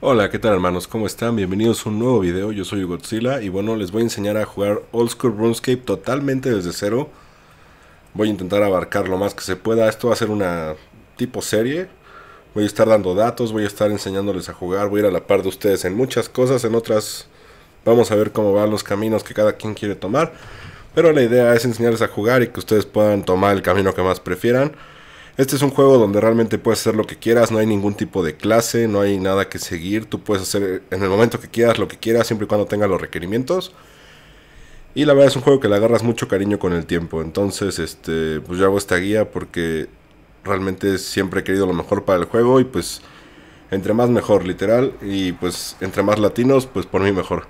Hola, ¿qué tal hermanos? ¿Cómo están? Bienvenidos a un nuevo video, yo soy Godzilla y bueno, les voy a enseñar a jugar Old School RuneScape totalmente desde cero. Voy a intentar abarcar lo más que se pueda, esto va a ser una tipo serie. Voy a estar dando datos, voy a estar enseñándoles a jugar, voy a ir a la par de ustedes en muchas cosas, en otras vamos a ver cómo van los caminos que cada quien quiere tomar. Pero la idea es enseñarles a jugar y que ustedes puedan tomar el camino que más prefieran. Este es un juego donde realmente puedes hacer lo que quieras, no hay ningún tipo de clase, no hay nada que seguir, tú puedes hacer en el momento que quieras lo que quieras, siempre y cuando tengas los requerimientos. Y la verdad es un juego que le agarras mucho cariño con el tiempo, entonces este, pues yo hago esta guía porque realmente siempre he querido lo mejor para el juego y pues entre más mejor, literal, y pues entre más latinos, pues por mí mejor.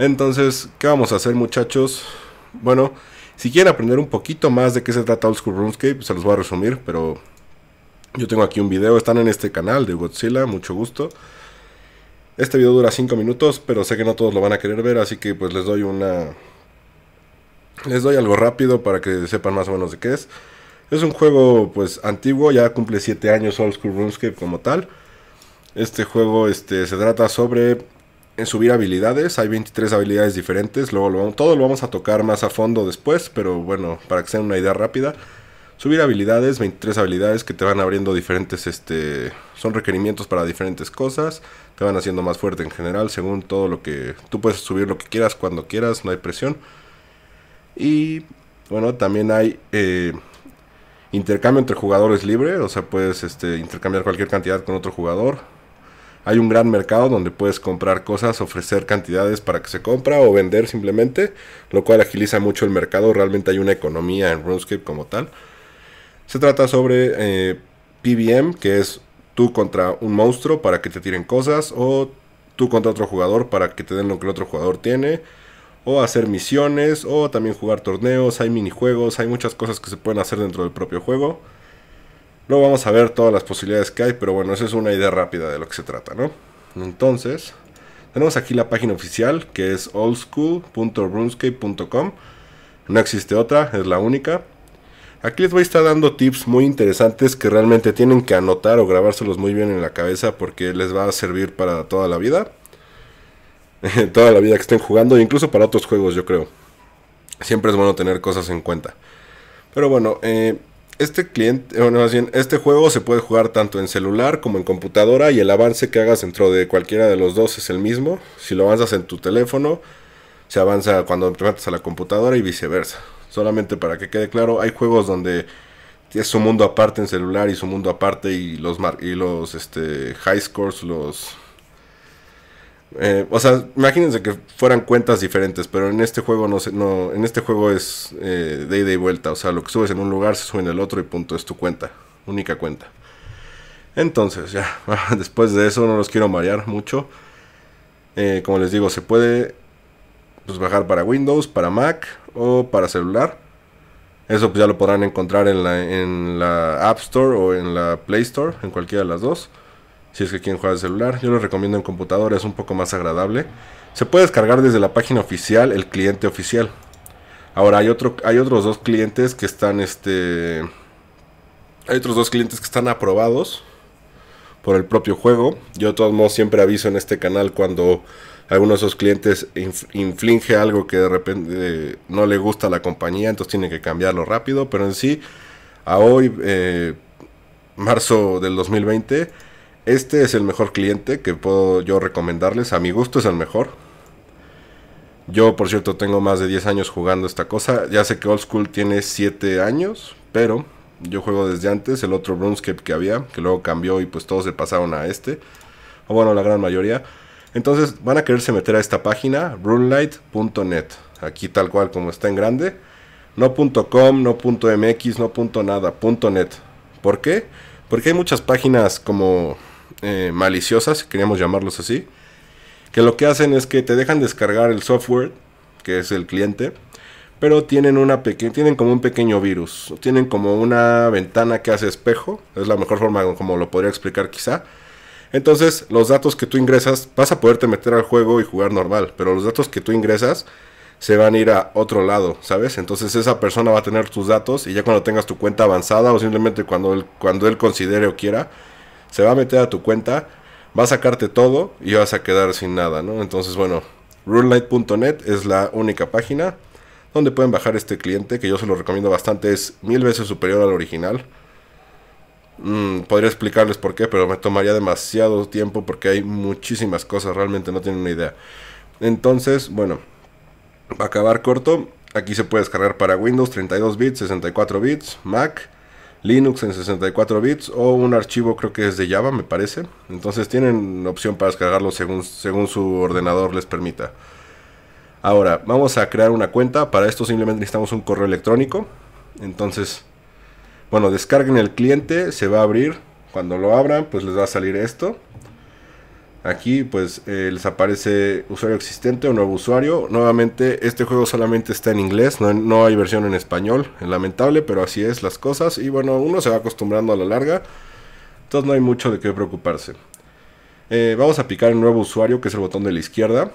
Entonces, ¿qué vamos a hacer muchachos? Bueno, si quieren aprender un poquito más de qué se trata Old School RuneScape, se los voy a resumir, pero yo tengo aquí un video, están en este canal de Godzilla, mucho gusto. Este video dura 5 minutos, pero sé que no todos lo van a querer ver, así que pues les doy una... Les doy algo rápido para que sepan más o menos de qué es. Es un juego pues antiguo, ya cumple 7 años Old School RuneScape como tal. Este juego este, se trata sobre en subir habilidades. Hay 23 habilidades diferentes. Luego todo lo vamos a tocar más a fondo después. Pero bueno, para que sea una idea rápida. Subir habilidades, 23 habilidades que te van abriendo diferentes, este, son requerimientos para diferentes cosas, te van haciendo más fuerte en general, según todo lo que, tú puedes subir lo que quieras, cuando quieras, no hay presión. Y bueno, también hay eh, intercambio entre jugadores libre, o sea, puedes este, intercambiar cualquier cantidad con otro jugador, hay un gran mercado donde puedes comprar cosas, ofrecer cantidades para que se compra o vender simplemente, lo cual agiliza mucho el mercado. Realmente hay una economía en RuneScape como tal. Se trata sobre eh, PBM, que es tú contra un monstruo para que te tiren cosas, o tú contra otro jugador para que te den lo que el otro jugador tiene, o hacer misiones, o también jugar torneos, hay minijuegos, hay muchas cosas que se pueden hacer dentro del propio juego. No vamos a ver todas las posibilidades que hay, pero bueno, esa es una idea rápida de lo que se trata, ¿no? Entonces, tenemos aquí la página oficial que es oldschool.runescape.com No existe otra, es la única. Aquí les voy a estar dando tips muy interesantes que realmente tienen que anotar o grabárselos muy bien en la cabeza porque les va a servir para toda la vida. toda la vida que estén jugando, incluso para otros juegos, yo creo. Siempre es bueno tener cosas en cuenta. Pero bueno, eh, este cliente, bien, este juego se puede jugar tanto en celular como en computadora y el avance que hagas dentro de cualquiera de los dos es el mismo. Si lo avanzas en tu teléfono, se avanza cuando te metes a la computadora y viceversa. Solamente para que quede claro, hay juegos donde es su mundo aparte en celular y su mundo aparte y los mar y los este high scores, los eh, o sea, imagínense que fueran cuentas diferentes, pero en este juego no, no en este juego es eh, de ida y vuelta, o sea, lo que subes en un lugar se sube en el otro y punto, es tu cuenta, única cuenta. Entonces, ya, después de eso no los quiero marear mucho. Eh, como les digo, se puede pues, bajar para Windows, para Mac o para celular. Eso pues, ya lo podrán encontrar en la App Store o en la Play Store, en cualquiera de las dos si es que quieren jugar de celular. Yo lo recomiendo en computadora, es un poco más agradable. Se puede descargar desde la página oficial, el cliente oficial. Ahora hay otro, hay otros dos clientes que están este. Hay otros dos clientes que están aprobados por el propio juego. Yo de todos modos siempre aviso en este canal cuando alguno de esos clientes inflige algo que de repente eh, no le gusta a la compañía, entonces tiene que cambiarlo rápido. Pero en sí, a hoy, eh, marzo del 2020 este es el mejor cliente que puedo yo recomendarles. A mi gusto es el mejor. Yo, por cierto, tengo más de 10 años jugando esta cosa. Ya sé que Old School tiene 7 años, pero yo juego desde antes. El otro RuneScape que había, que luego cambió y pues todos se pasaron a este. O bueno, la gran mayoría. Entonces van a quererse meter a esta página, runelight.net. Aquí tal cual como está en grande. No .com, no .mx, no .nada, .net. ¿Por qué? Porque hay muchas páginas como eh, maliciosas, queríamos llamarlos así, que lo que hacen es que te dejan descargar el software, que es el cliente, pero tienen, una tienen como un pequeño virus, tienen como una ventana que hace espejo, es la mejor forma como lo podría explicar quizá. Entonces, los datos que tú ingresas, vas a poderte meter al juego y jugar normal, pero los datos que tú ingresas se van a ir a otro lado, ¿sabes? Entonces esa persona va a tener tus datos y ya cuando tengas tu cuenta avanzada o simplemente cuando cuando él considere o quiera, se va a meter a tu cuenta, va a sacarte todo y vas a quedar sin nada, ¿no? Entonces, bueno, rulelight.net es la única página donde pueden bajar este cliente, que yo se lo recomiendo bastante, es mil veces superior al original. Mm, podría explicarles por qué, pero me tomaría demasiado tiempo porque hay muchísimas cosas, realmente no tienen una idea. Entonces, bueno, a acabar corto, aquí se puede descargar para Windows 32 bits, 64 bits, Mac, Linux en 64 bits o un archivo creo que es de Java, me parece. Entonces tienen opción para descargarlo según, según su ordenador les permita. Ahora, vamos a crear una cuenta. Para esto simplemente necesitamos un correo electrónico. Entonces, bueno, descarguen el cliente, se va a abrir. Cuando lo abran, pues les va a salir esto. Aquí pues eh, les aparece usuario existente o nuevo usuario. Nuevamente este juego solamente está en inglés, no, hay versión en español. Es lamentable, pero así es las cosas. Y bueno, uno se va acostumbrando a la larga. Entonces no hay mucho de qué preocuparse. Eh, vamos a picar el nuevo usuario, que es el botón de la izquierda.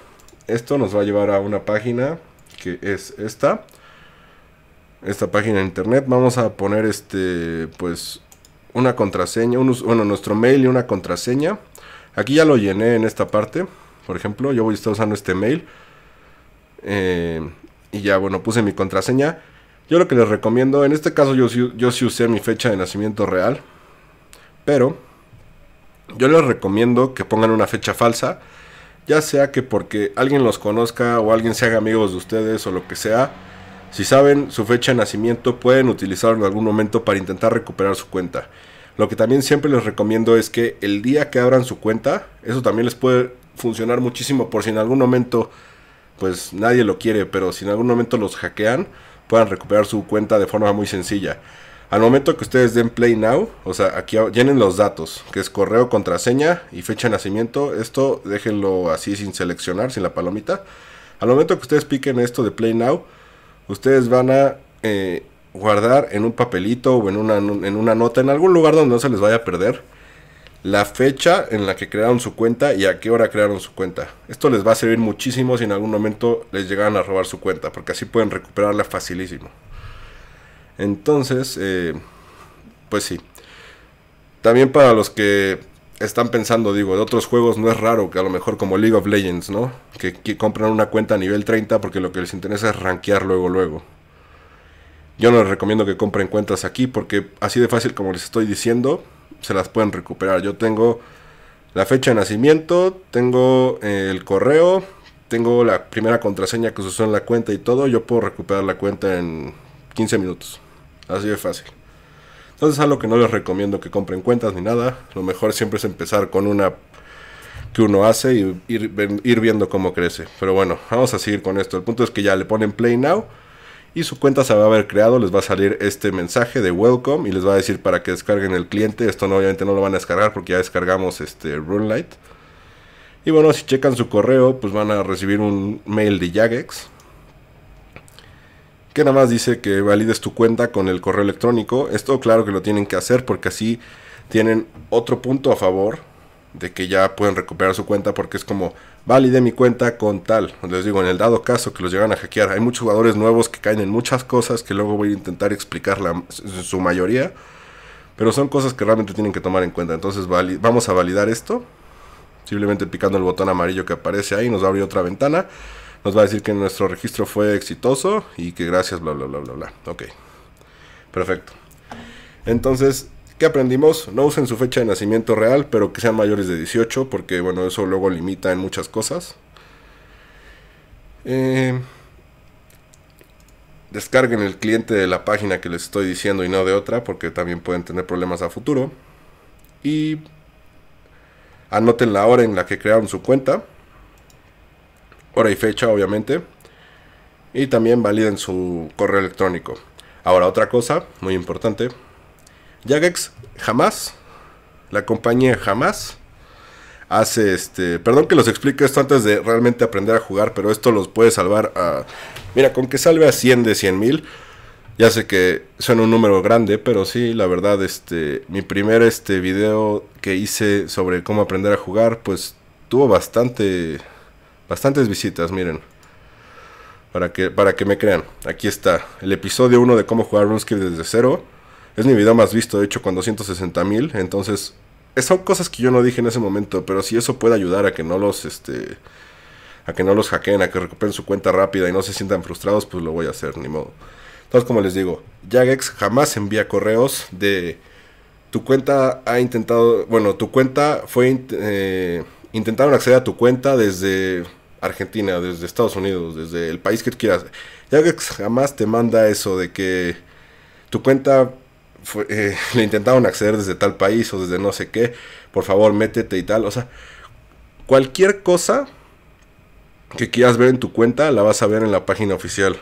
Esto nos va a llevar a una página que es esta. Esta página de internet. Vamos a poner este, pues, una contraseña, bueno, nuestro mail y una contraseña. Aquí ya lo llené en esta parte. Por ejemplo, yo voy a estar usando este mail. Eh, y ya, bueno, puse mi contraseña. Yo lo que les recomiendo, en este caso yo, yo sí usé mi fecha de nacimiento real. Pero yo les recomiendo que pongan una fecha falsa. Ya sea que porque alguien los conozca o alguien se haga amigos de ustedes o lo que sea. Si saben su fecha de nacimiento, pueden utilizarlo en algún momento para intentar recuperar su cuenta. Lo que también siempre les recomiendo es que el día que abran su cuenta, eso también les puede funcionar muchísimo por si en algún momento, pues nadie lo quiere, pero si en algún momento los hackean, puedan recuperar su cuenta de forma muy sencilla. Al momento que ustedes den play now, o sea, aquí llenen los datos, que es correo, contraseña y fecha de nacimiento. Esto déjenlo así sin seleccionar, sin la palomita. Al momento que ustedes piquen esto de play now, ustedes van a eh, guardar en un papelito o en una, en una nota, en algún lugar donde no se les vaya a perder, la fecha en la que crearon su cuenta y a qué hora crearon su cuenta. Esto les va a servir muchísimo si en algún momento les llegan a robar su cuenta, porque así pueden recuperarla facilísimo. Entonces, eh, pues sí. También para los que están pensando, digo, de otros juegos no es raro que a lo mejor como League of Legends, ¿no? Que, que compran una cuenta a nivel 30 porque lo que les interesa es rankear luego, luego. Yo no les recomiendo que compren cuentas aquí porque así de fácil como les estoy diciendo, se las pueden recuperar. Yo tengo la fecha de nacimiento, tengo eh, el correo, tengo la primera contraseña que se usó en la cuenta y todo. Yo puedo recuperar la cuenta en 15 minutos. Así de fácil. Entonces, algo que no les recomiendo que compren cuentas ni nada. Lo mejor siempre es empezar con una que uno hace y ir, ir viendo cómo crece. Pero bueno, vamos a seguir con esto. El punto es que ya le ponen play now y su cuenta se va a haber creado, les va a salir este mensaje de welcome y les va a decir para que descarguen el cliente, esto obviamente no lo van a descargar porque ya descargamos este Runelite. Y bueno, si checan su correo, pues van a recibir un mail de Jagex que nada más dice que valides tu cuenta con el correo electrónico. Esto claro que lo tienen que hacer porque así tienen otro punto a favor de que ya pueden recuperar su cuenta porque es como Valide mi cuenta con tal. Les digo, en el dado caso que los llegan a hackear, hay muchos jugadores nuevos que caen en muchas cosas que luego voy a intentar explicar en su mayoría, pero son cosas que realmente tienen que tomar en cuenta. Entonces vamos a validar esto, simplemente picando el botón amarillo que aparece ahí, nos va a abrir otra ventana, nos va a decir que nuestro registro fue exitoso y que gracias, bla, bla, bla, bla, bla. Ok, perfecto. Entonces, ¿Qué aprendimos? No usen su fecha de nacimiento real, pero que sean mayores de 18, porque bueno, eso luego limita en muchas cosas. Eh, descarguen el cliente de la página que les estoy diciendo y no de otra, porque también pueden tener problemas a futuro. Y anoten la hora en la que crearon su cuenta. Hora y fecha, obviamente. Y también validen su correo electrónico. Ahora, otra cosa muy importante Jagex jamás, la compañía jamás hace este. Perdón que los explique esto antes de realmente aprender a jugar, pero esto los puede salvar a. Mira, con que salve a 100 de 100 mil. Ya sé que suena un número grande, pero sí, la verdad, este, mi primer este video que hice sobre cómo aprender a jugar, pues tuvo bastante, bastantes visitas, miren. Para que, para que me crean, aquí está el episodio 1 de cómo jugar RuneScape desde cero. Es mi video más visto, de hecho, con 260 mil. Entonces, son cosas que yo no dije en ese momento, pero si eso puede ayudar a que no los, este, a que no los hackeen, a que recuperen su cuenta rápida y no se sientan frustrados, pues lo voy a hacer, ni modo. Entonces, como les digo, Jagex jamás envía correos de tu cuenta ha intentado, bueno, tu cuenta fue, eh, intentaron acceder a tu cuenta desde Argentina, desde Estados Unidos, desde el país que quieras. Jagex jamás te manda eso de que tu cuenta eh, le intentaron acceder desde tal país o desde no sé qué, por favor métete y tal, o sea, cualquier cosa que quieras ver en tu cuenta la vas a ver en la página oficial.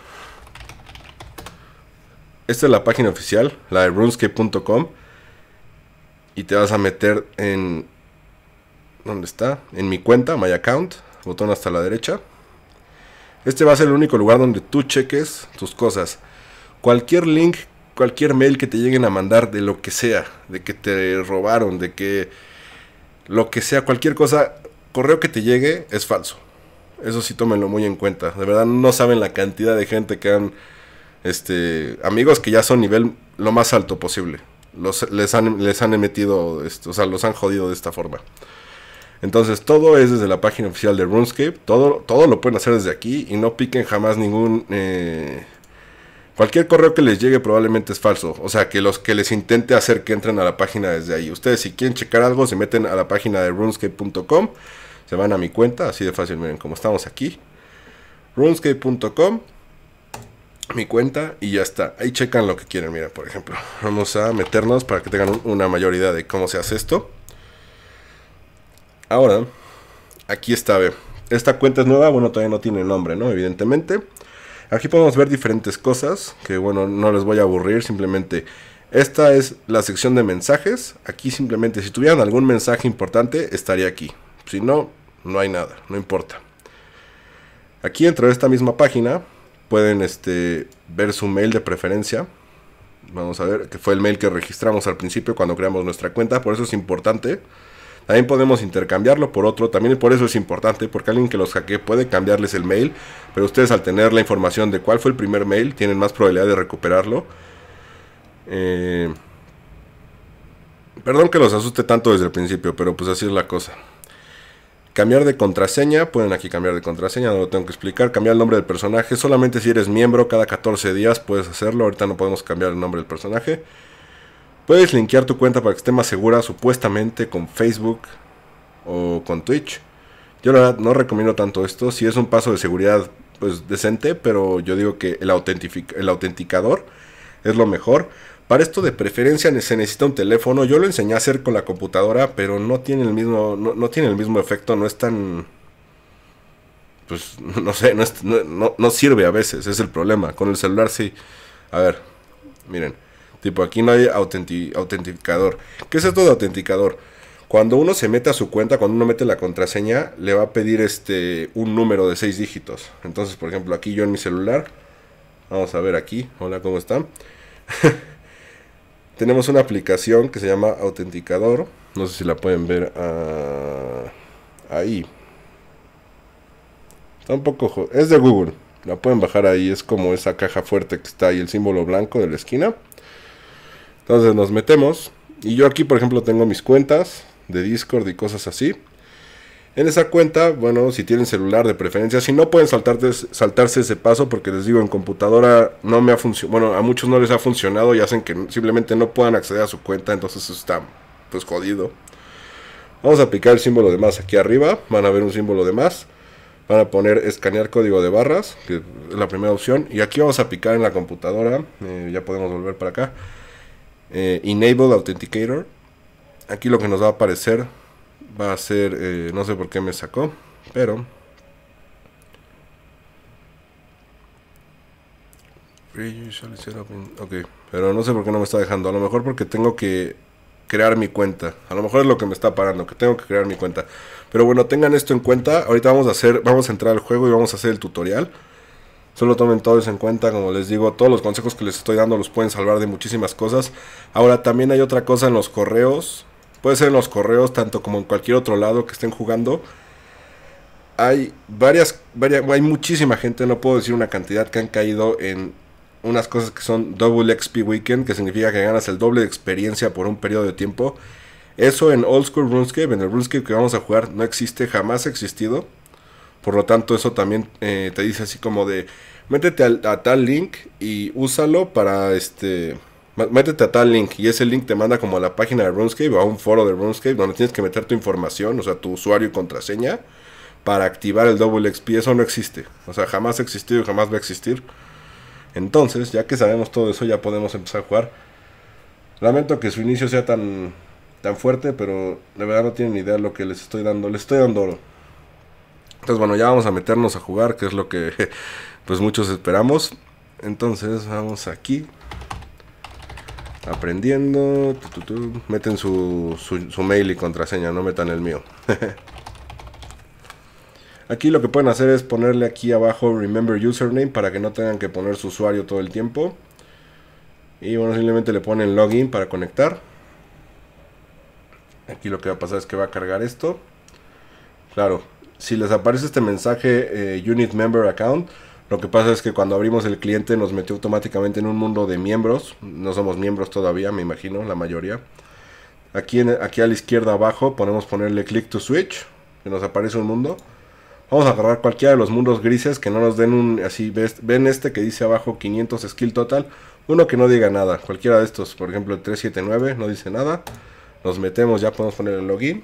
Esta es la página oficial, la de runescape.com y te vas a meter en ¿dónde está? En mi cuenta, my account, botón hasta la derecha. Este va a ser el único lugar donde tú cheques tus cosas. Cualquier link cualquier mail que te lleguen a mandar de lo que sea, de que te robaron, de que lo que sea, cualquier cosa, correo que te llegue es falso. Eso sí tómenlo muy en cuenta. De verdad no saben la cantidad de gente que han este amigos que ya son nivel lo más alto posible. Los, les, han, les han o sea, los han jodido de esta forma. Entonces todo es desde la página oficial de RuneScape. Todo, todo lo pueden hacer desde aquí y no piquen jamás ningún eh, Cualquier correo que les llegue probablemente es falso. O sea, que los que les intente hacer que entren a la página desde ahí. Ustedes si quieren checar algo, se meten a la página de runescape.com. Se van a mi cuenta, así de fácil, miren como estamos aquí. runescape.com. Mi cuenta y ya está. Ahí checan lo que quieren, miren por ejemplo. Vamos a meternos para que tengan una mayor idea de cómo se hace esto. Ahora, aquí está, ve. Esta cuenta es nueva, bueno, todavía no tiene nombre, ¿no? Evidentemente. Aquí podemos ver diferentes cosas, que bueno, no les voy a aburrir, simplemente esta es la sección de mensajes. Aquí simplemente si tuvieran algún mensaje importante estaría aquí. Si no, no hay nada, no importa. Aquí dentro de esta misma página pueden este, ver su mail de preferencia. Vamos a ver, que fue el mail que registramos al principio cuando creamos nuestra cuenta, por eso es importante. También podemos intercambiarlo por otro. También por eso es importante, porque alguien que los hackee puede cambiarles el mail. Pero ustedes al tener la información de cuál fue el primer mail, tienen más probabilidad de recuperarlo. Eh, perdón que los asuste tanto desde el principio, pero pues así es la cosa. Cambiar de contraseña, pueden aquí cambiar de contraseña, no lo tengo que explicar. Cambiar el nombre del personaje, solamente si eres miembro, cada 14 días puedes hacerlo. Ahorita no podemos cambiar el nombre del personaje. Puedes linkear tu cuenta para que esté más segura supuestamente con Facebook o con Twitch. Yo la verdad no recomiendo tanto esto. Si es un paso de seguridad pues decente, pero yo digo que el, el autenticador es lo mejor. Para esto de preferencia se necesita un teléfono. Yo lo enseñé a hacer con la computadora, pero no tiene el mismo, no, tiene el mismo efecto, no es tan... Pues no sé, no, no sirve a veces, es el problema. Con el celular sí. A ver, miren. Tipo, aquí no hay autenticador. ¿Qué es esto de autenticador? Cuando uno se mete a su cuenta, cuando uno mete la contraseña, le va a pedir este un número de 6 dígitos. Entonces, por ejemplo, aquí yo en mi celular, vamos a ver aquí, hola, ¿cómo están? Tenemos una aplicación que se llama Autenticador. No sé si la pueden ver ah, ahí. Tampoco es de Google. La pueden bajar ahí. Es como esa caja fuerte que está ahí, el símbolo blanco de la esquina. Entonces nos metemos. Y yo aquí, por ejemplo, tengo mis cuentas de Discord y cosas así. En esa cuenta, bueno, si tienen celular de preferencia, si no pueden saltarse ese paso, porque les digo, en computadora no me ha funcionado, bueno, a muchos no les ha funcionado y hacen que simplemente no puedan acceder a su cuenta, entonces está pues jodido. Vamos a picar el símbolo de más aquí arriba, van a ver un símbolo de más, van a poner escanear código de barras, que es la primera opción, y aquí vamos a picar en la computadora, eh, ya podemos volver para acá. Eh, Enable Authenticator. Aquí lo que nos va a aparecer va a ser, eh, no sé por qué me sacó, pero... Ok, pero no sé por qué no me está dejando. A lo mejor porque tengo que crear mi cuenta. A lo mejor es lo que me está parando, que tengo que crear mi cuenta. Pero bueno, tengan esto en cuenta. Ahorita vamos a hacer, vamos a entrar al juego y vamos a hacer el tutorial. Solo tomen todo eso en cuenta, como les digo, todos los consejos que les estoy dando los pueden salvar de muchísimas cosas. Ahora, también hay otra cosa en los correos, puede ser en los correos, tanto como en cualquier otro lado que estén jugando. Hay varias, varias hay muchísima gente, no puedo decir una cantidad, que han caído en unas cosas que son Double XP Weekend, que significa que ganas el doble de experiencia por un periodo de tiempo. Eso en Old School RuneScape, en el RuneScape que vamos a jugar, no existe, jamás ha existido. Por lo tanto, eso también eh, te dice así como de, métete a, tal link y úsalo para este... Métete a tal link y ese link te manda como a la página de RuneScape o a un foro de RuneScape donde tienes que meter tu información, o sea, tu usuario y contraseña para activar el doble XP. Eso no existe. O sea, jamás ha existido y jamás va a existir. Entonces, ya que sabemos todo eso, ya podemos empezar a jugar. Lamento que su inicio sea tan, tan fuerte, pero de verdad no tienen idea lo que les estoy dando. Les estoy dando oro. Entonces, bueno, ya vamos a meternos a jugar, que es lo que pues muchos esperamos. Entonces, vamos aquí. Aprendiendo. Meten su mail y contraseña, no metan el mío. Aquí lo que pueden hacer es ponerle aquí abajo Remember Username para que no tengan que poner su usuario todo el tiempo. Y bueno, simplemente le ponen Login para conectar. Aquí lo que va a pasar es que va a cargar esto. Claro, si les aparece este mensaje eh, Unit Member Account, lo que pasa es que cuando abrimos el cliente nos metió automáticamente en un mundo de miembros. No somos miembros todavía, me imagino, la mayoría. Aquí, aquí a la izquierda abajo podemos ponerle click to switch, Y nos aparece un mundo. Vamos a agarrar cualquiera de los mundos grises que no nos den un... Así, ven este que dice abajo 500 skill total. Uno que no diga nada, cualquiera de estos. Por ejemplo, el 379 no dice nada. Nos metemos, ya podemos poner el login.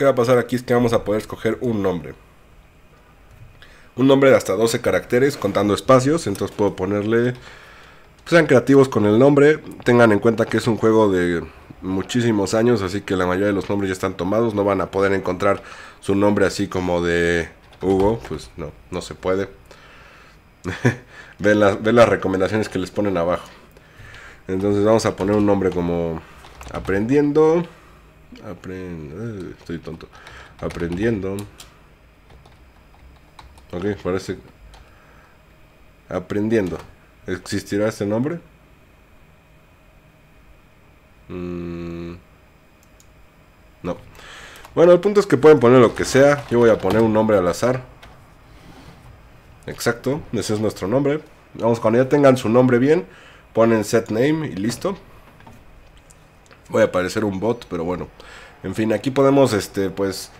que va a pasar aquí es que vamos a poder escoger un nombre. Un nombre de hasta 12 caracteres contando espacios. Entonces puedo ponerle... Pues, sean creativos con el nombre. Tengan en cuenta que es un juego de muchísimos años. Así que la mayoría de los nombres ya están tomados. No van a poder encontrar su nombre así como de Hugo. Pues no, no se puede. ve las, ven las recomendaciones que les ponen abajo. Entonces vamos a poner un nombre como aprendiendo. Eh, estoy tonto. Aprendiendo. Ok, parece... Aprendiendo. ¿Existirá ese nombre? Mm, no. Bueno, el punto es que pueden poner lo que sea. Yo voy a poner un nombre al azar. Exacto, ese es nuestro nombre. Vamos, cuando ya tengan su nombre bien, ponen set name y listo. Voy a parecer un bot, pero bueno. En fin, aquí podemos, este, pues,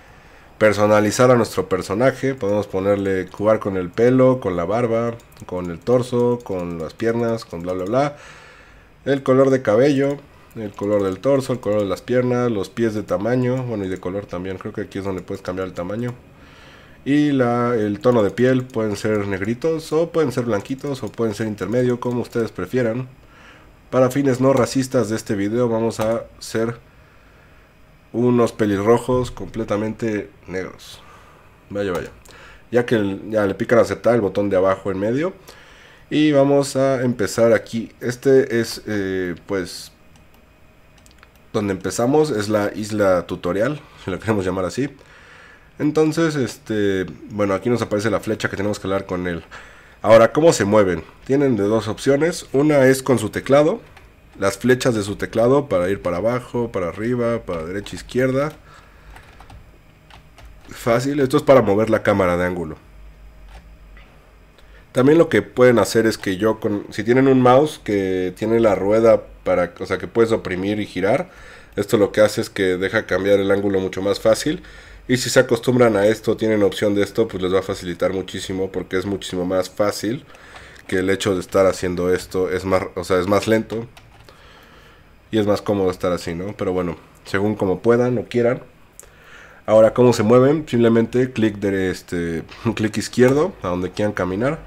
personalizar a nuestro personaje. Podemos ponerle, jugar con el pelo, con la barba, con el torso, con las piernas, con bla, bla, bla. El color de cabello, el color del torso, el color de las piernas, los pies de tamaño, bueno, y de color también. Creo que aquí es donde puedes cambiar el tamaño. Y la, el tono de piel pueden ser negritos o pueden ser blanquitos o pueden ser intermedio, como ustedes prefieran. Para fines no racistas de este video vamos a ser unos pelirrojos completamente negros. Vaya, vaya. Ya que ya le pican aceptar el botón de abajo en medio. Y vamos a empezar aquí. Este es eh, pues donde empezamos. Es la isla tutorial, si lo queremos llamar así. Entonces, este, bueno, aquí nos aparece la flecha que tenemos que hablar con él. Ahora, ¿cómo se mueven? Tienen de dos opciones. Una es con su teclado, las flechas de su teclado para ir para abajo, para arriba, para derecha, izquierda. Fácil, esto es para mover la cámara de ángulo. También lo que pueden hacer es que yo, si tienen un mouse que tiene la rueda para, o sea, que puedes oprimir y girar, esto lo que hace es que deja cambiar el ángulo mucho más fácil. Y si se acostumbran a esto, tienen opción de esto, pues les va a facilitar muchísimo porque es muchísimo más fácil que el hecho de estar haciendo esto. Es más, o sea, es más lento y es más cómodo estar así, ¿no? Pero bueno, según como puedan o quieran. Ahora, ¿cómo se mueven? Simplemente clic de este, clic izquierdo a donde quieran caminar.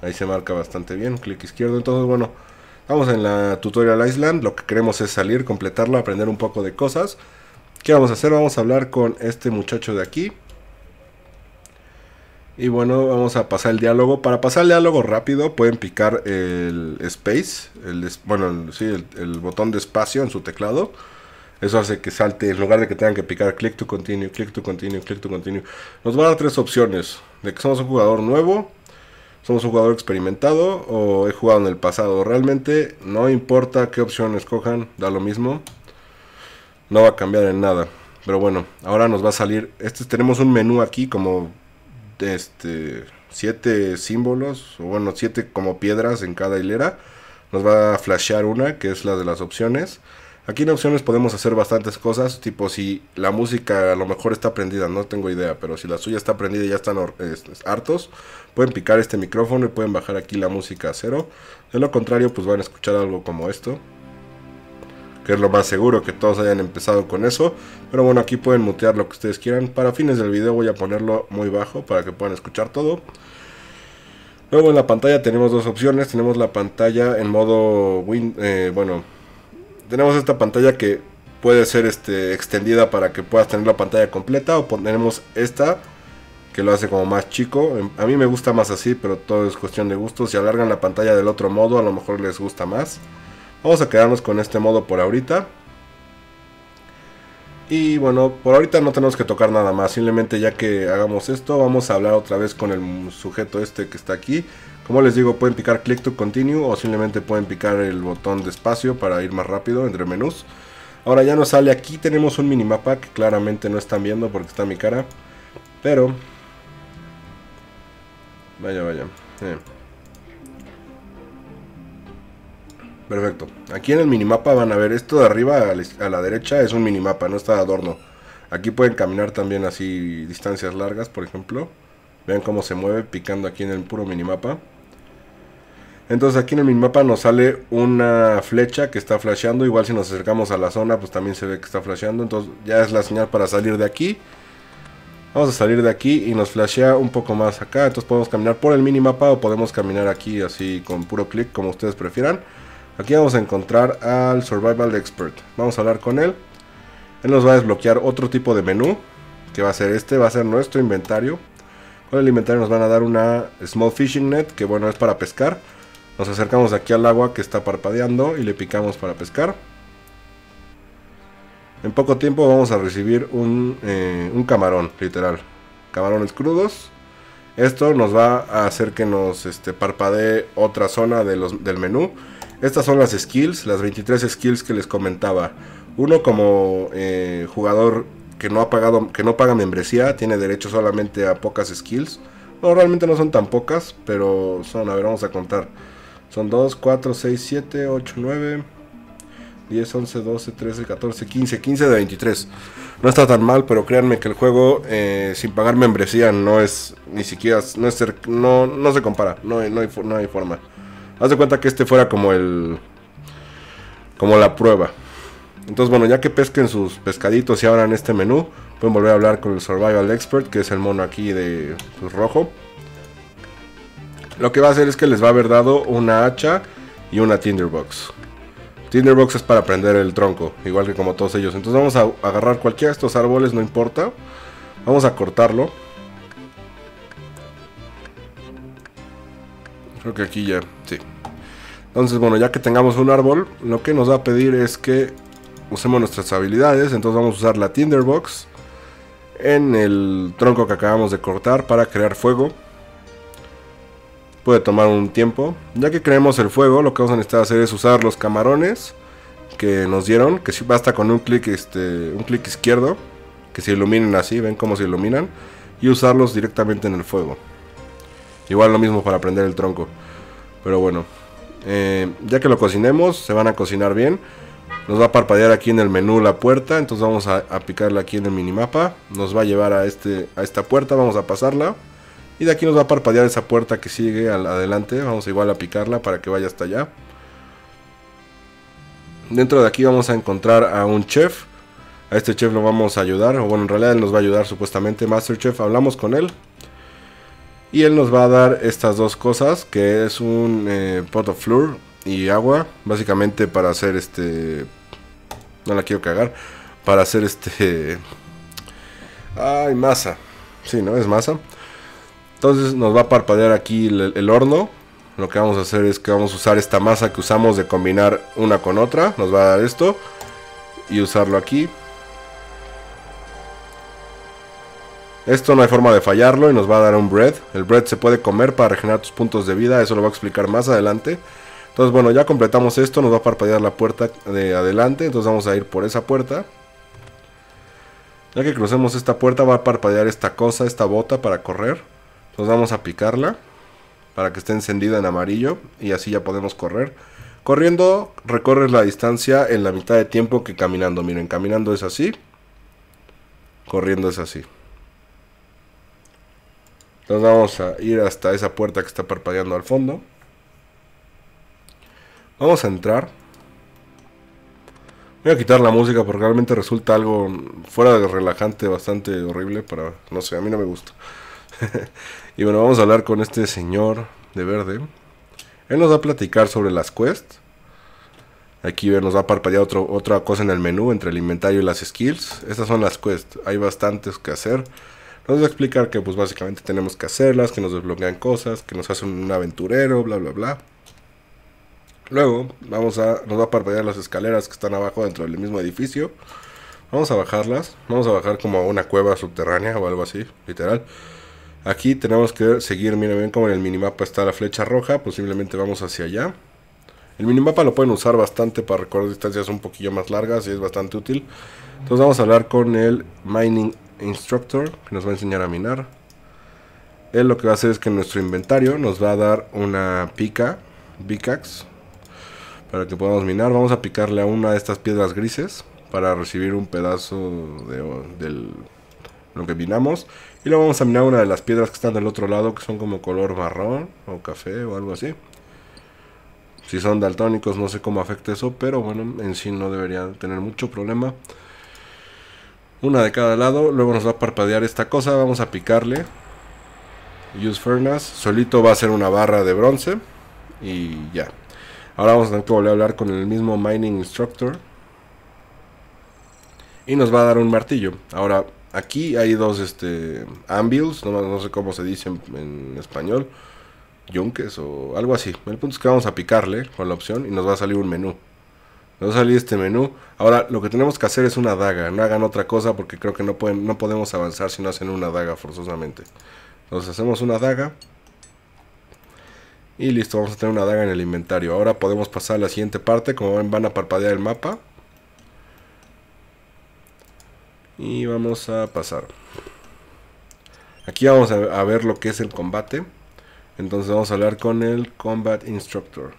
Ahí se marca bastante bien, clic izquierdo. Entonces, bueno, Vamos en la Tutorial Island, lo que queremos es salir, completarlo, aprender un poco de cosas. ¿Qué vamos a hacer? Vamos a hablar con este muchacho de aquí. Y bueno, vamos a pasar el diálogo. Para pasar el diálogo rápido pueden picar el space, el, bueno, el, sí, botón de espacio en su teclado. Eso hace que salte, en lugar de que tengan que picar click to continue, click to continue, click to continue. Nos van a dar tres opciones. De que somos un jugador nuevo, ¿Somos un jugador experimentado o he jugado en el pasado? Realmente no importa qué opción escojan, da lo mismo. No va a cambiar en nada. Pero bueno, ahora nos va a salir. Este, tenemos un menú aquí como este siete símbolos, o bueno, siete como piedras en cada hilera. Nos va a flashear una, que es la de las opciones. Aquí en opciones podemos hacer bastantes cosas, tipo si la música a lo mejor está prendida, no tengo idea, pero si la suya está prendida y ya están hartos, pueden picar este micrófono y pueden bajar aquí la música a cero. De lo contrario, pues van a escuchar algo como esto, que es lo más seguro que todos hayan empezado con eso. Pero bueno, aquí pueden mutear lo que ustedes quieran. Para fines del video voy a ponerlo muy bajo para que puedan escuchar todo. Luego en la pantalla tenemos dos opciones, tenemos la pantalla en modo, win eh, bueno tenemos esta pantalla que puede ser este, extendida para que puedas tener la pantalla completa o ponemos esta que lo hace como más chico. Em, a mí me gusta más así, pero todo es cuestión de gusto. Si alargan la pantalla del otro modo, a lo mejor les gusta más. Vamos a quedarnos con este modo por ahorita. Y bueno, por ahorita no tenemos que tocar nada más. Simplemente ya que hagamos esto, vamos a hablar otra vez con el sujeto este que está aquí. Como les digo, pueden picar click to continue o simplemente pueden picar el botón de espacio para ir más rápido entre menús. Ahora ya nos sale aquí, tenemos un minimapa que claramente no están viendo porque está mi cara. Pero... Vaya, vaya. Eh. Perfecto. Aquí en el minimapa van a ver esto de arriba a la derecha es un minimapa, no está adorno. Aquí pueden caminar también así distancias largas, por ejemplo. Vean cómo se mueve picando aquí en el puro minimapa. Entonces aquí en el minimapa nos sale una flecha que está flasheando. Igual si nos acercamos a la zona pues también se ve que está flasheando. Entonces ya es la señal para salir de aquí. Vamos a salir de aquí y nos flashea un poco más acá. Entonces podemos caminar por el minimapa o podemos caminar aquí así con puro clic como ustedes prefieran. Aquí vamos a encontrar al Survival Expert. Vamos a hablar con él. Él nos va a desbloquear otro tipo de menú. Que va a ser este, va a ser nuestro inventario. Para nos van a dar una Small Fishing Net, que bueno, es para pescar. Nos acercamos aquí al agua que está parpadeando y le picamos para pescar. En poco tiempo vamos a recibir un, eh, un camarón, literal. Camarones crudos. Esto nos va a hacer que nos este, parpadee otra zona de los, del menú. Estas son las skills, las 23 skills que les comentaba. Uno como eh, jugador que no ha pagado, que no paga membresía, tiene derecho solamente a pocas skills. No, realmente no son tan pocas, pero son, a ver, vamos a contar. Son 2, 4, 6, 7, 8, 9, 10, 11, 12, 13, 14, 15, 15 de 23. No está tan mal, pero créanme que el juego eh, sin pagar membresía no es ni siquiera, no no, se compara, no, no, hay, no hay forma. Haz de cuenta que este fuera como el, como la prueba. Entonces, bueno, ya que pesquen sus pescaditos y ahora en este menú, pueden volver a hablar con el Survival Expert, que es el mono aquí de pues, rojo. Lo que va a hacer es que les va a haber dado una hacha y una Tinderbox. Tinderbox es para prender el tronco, igual que como todos ellos. Entonces vamos a agarrar cualquiera de estos árboles, no importa. Vamos a cortarlo. Creo que aquí ya, sí. Entonces, bueno, ya que tengamos un árbol, lo que nos va a pedir es que usemos nuestras habilidades. Entonces vamos a usar la Tinderbox en el tronco que acabamos de cortar para crear fuego. Puede tomar un tiempo. Ya que creemos el fuego, lo que vamos a necesitar hacer es usar los camarones que nos dieron. Que si basta con un clic este, un clic izquierdo. Que se iluminen así, ven cómo se iluminan. Y usarlos directamente en el fuego. Igual lo mismo para prender el tronco. Pero bueno. Eh, ya que lo cocinemos, se van a cocinar bien. Nos va a parpadear aquí en el menú la puerta. Entonces vamos a, a picarla aquí en el minimapa. Nos va a llevar a, este, a esta puerta. Vamos a pasarla. Y de aquí nos va a parpadear esa puerta que sigue al, adelante. Vamos igual a picarla para que vaya hasta allá. Dentro de aquí vamos a encontrar a un chef. A este chef lo vamos a ayudar. O bueno, en realidad él nos va a ayudar supuestamente. Master Chef, hablamos con él. Y él nos va a dar estas dos cosas. Que es un eh, pot of flour y agua, básicamente para hacer este... No la quiero cagar. Para hacer este... Ay, masa. Sí, ¿no? Es masa. Entonces nos va a parpadear aquí el, el, horno. Lo que vamos a hacer es que vamos a usar esta masa que usamos de combinar una con otra. Nos va a dar esto. Y usarlo aquí. Esto no hay forma de fallarlo y nos va a dar un bread. El bread se puede comer para regenerar tus puntos de vida. Eso lo voy a explicar más adelante. Entonces bueno, ya completamos esto, nos va a parpadear la puerta de adelante, entonces vamos a ir por esa puerta. Ya que crucemos esta puerta va a parpadear esta cosa, esta bota para correr. Entonces vamos a picarla para que esté encendida en amarillo y así ya podemos correr. Corriendo recorres la distancia en la mitad de tiempo que caminando. Miren, caminando es así. Corriendo es así. Entonces vamos a ir hasta esa puerta que está parpadeando al fondo. Vamos a entrar. Voy a quitar la música porque realmente resulta algo fuera de relajante, bastante horrible para... No sé, a mí no me gusta. y bueno, vamos a hablar con este señor de verde. Él nos va a platicar sobre las quests. Aquí nos va a parpadear otra cosa en el menú entre el inventario y las skills. Estas son las quests. Hay bastantes que hacer. Nos va a explicar que pues básicamente tenemos que hacerlas, que nos desbloquean cosas, que nos hacen un aventurero, bla, bla, bla. Luego vamos a, nos va a parpadear las escaleras que están abajo dentro del mismo edificio. Vamos a bajarlas. Vamos a bajar como a una cueva subterránea o algo así, literal. Aquí tenemos que seguir, miren bien como en el minimapa está la flecha roja, posiblemente vamos hacia allá. El minimapa lo pueden usar bastante para recorrer distancias un poquillo más largas y es bastante útil. Entonces vamos a hablar con el Mining Instructor que nos va a enseñar a minar. Él lo que va a hacer es que en nuestro inventario nos va a dar una pica, pickaxe, para que podamos minar. Vamos a picarle a una de estas piedras grises para recibir un pedazo de, lo que minamos. Y luego vamos a minar una de las piedras que están del otro lado, que son como color marrón o café o algo así. Si son daltónicos no sé cómo afecta eso, pero bueno, en sí no debería tener mucho problema. Una de cada lado, luego nos va a parpadear esta cosa, vamos a picarle. Use Furnace, solito va a ser una barra de bronce y ya. Ahora vamos a volver a hablar con el mismo Mining Instructor. Y nos va a dar un martillo. Ahora, aquí hay dos este, anvils, no, sé cómo se dice en, español. Yunques o algo así. El punto es que vamos a picarle con la opción y nos va a salir un menú. Nos va a salir este menú. Ahora, lo que tenemos que hacer es una daga. No hagan otra cosa porque creo que no, pueden, no podemos avanzar si no hacen una daga forzosamente. Entonces hacemos una daga. Y listo, vamos a tener una daga en el inventario. Ahora podemos pasar a la siguiente parte. Como ven, van a parpadear el mapa. Y vamos a pasar. Aquí vamos a ver lo que es el combate. Entonces vamos a hablar con el Combat Instructor.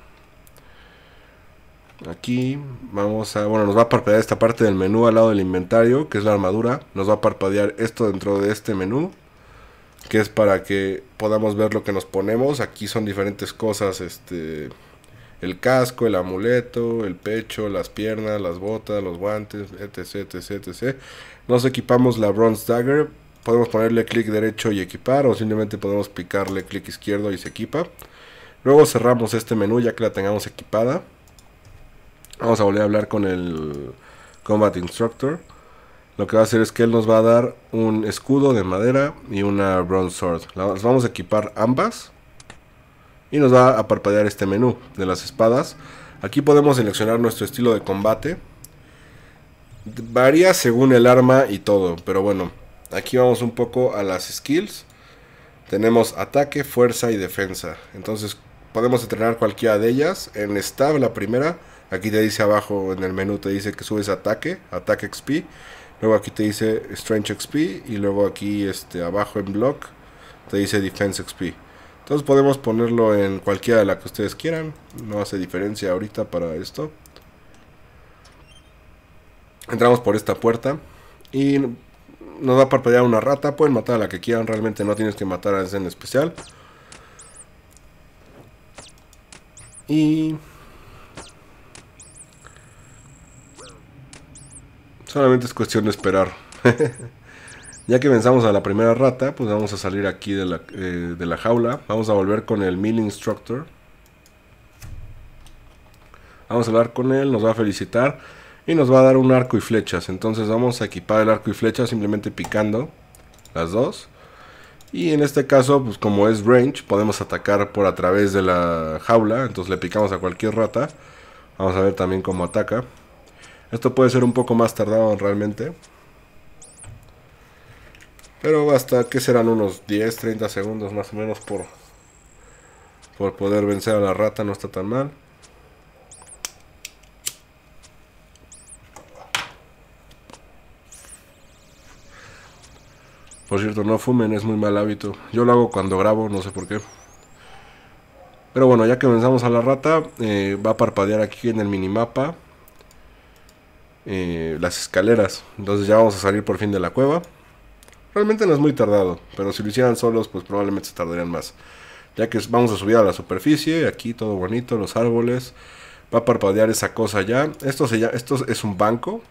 Aquí vamos a... Bueno, nos va a parpadear esta parte del menú al lado del inventario, que es la armadura. Nos va a parpadear esto dentro de este menú que es para que podamos ver lo que nos ponemos. Aquí son diferentes cosas, este, el casco, el amuleto, el pecho, las piernas, las botas, los guantes, etc, etc, etc. Nos equipamos la Bronze Dagger, podemos ponerle clic derecho y equipar o simplemente podemos picarle clic izquierdo y se equipa. Luego cerramos este menú ya que la tengamos equipada. Vamos a volver a hablar con el Combat Instructor. Lo que va a hacer es que él nos va a dar un escudo de madera y una bronze sword. Las vamos a equipar ambas. Y nos va a parpadear este menú de las espadas. Aquí podemos seleccionar nuestro estilo de combate. Varía según el arma y todo. Pero bueno, aquí vamos un poco a las skills. Tenemos ataque, fuerza y defensa. Entonces podemos entrenar cualquiera de ellas. En stab la primera. Aquí te dice abajo en el menú, te dice que subes ataque, ataque XP Luego aquí te dice Strange XP y luego aquí este, abajo en Block te dice Defense XP. Entonces podemos ponerlo en cualquiera de las que ustedes quieran. No hace diferencia ahorita para esto. Entramos por esta puerta y nos da a parpadear una rata. Pueden matar a la que quieran, realmente no tienes que matar a ese en especial. Y Solamente es cuestión de esperar. ya que venzamos a la primera rata, pues vamos a salir aquí de la, eh, jaula. Vamos a volver con el Mill Instructor. Vamos a hablar con él, nos va a felicitar y nos va a dar un arco y flechas. Entonces vamos a equipar el arco y flechas. simplemente picando las dos. Y en este caso, pues como es range, podemos atacar por a través de la jaula. Entonces le picamos a cualquier rata. Vamos a ver también cómo ataca. Esto puede ser un poco más tardado realmente. Pero basta. que serán unos 10, 30 segundos más o menos por, por poder vencer a la rata. No está tan mal. Por cierto, no fumen, es muy mal hábito. Yo lo hago cuando grabo, no sé por qué. Pero bueno, ya que venzamos a la rata, eh, va a parpadear aquí en el minimapa. Eh, las escaleras. Entonces ya vamos a salir por fin de la cueva. Realmente no es muy tardado, pero si lo hicieran solos, pues probablemente se tardarían más. Ya que vamos a subir a la superficie, aquí todo bonito, los árboles. Va a parpadear esa cosa ya. Esto, se esto es un banco.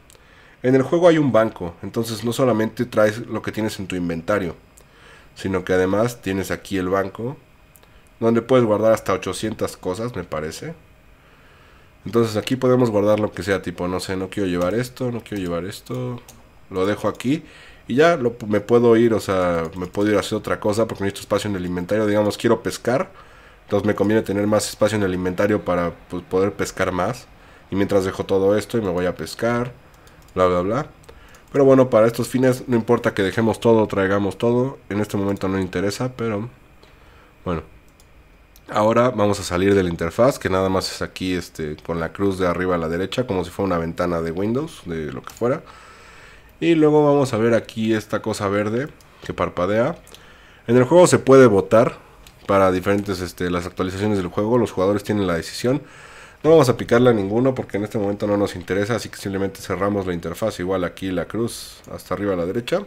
En el juego hay un banco, entonces no solamente traes lo que tienes en tu inventario, sino que además tienes aquí el banco, donde puedes guardar hasta 800 cosas, me parece. Entonces aquí podemos guardar lo que sea, tipo, no sé, no quiero llevar esto, no quiero llevar esto, lo dejo aquí y ya me puedo ir, o sea, me puedo ir a hacer otra cosa porque necesito espacio en el inventario, digamos, quiero pescar, entonces me conviene tener más espacio en el inventario para pues, poder pescar más. Y mientras dejo todo esto y me voy a pescar, bla, bla, bla. Pero bueno, para estos fines no importa que dejemos todo, traigamos todo, en este momento no interesa, pero bueno. Ahora vamos a salir de la interfaz, que nada más es aquí este, con la cruz de arriba a la derecha, como si fuera una ventana de Windows, de lo que fuera. Y luego vamos a ver aquí esta cosa verde que parpadea. En el juego se puede votar para diferentes este, las actualizaciones del juego, los jugadores tienen la decisión. No vamos a picarla a ninguno porque en este momento no nos interesa, así que simplemente cerramos la interfaz, igual aquí la cruz hasta arriba a la derecha.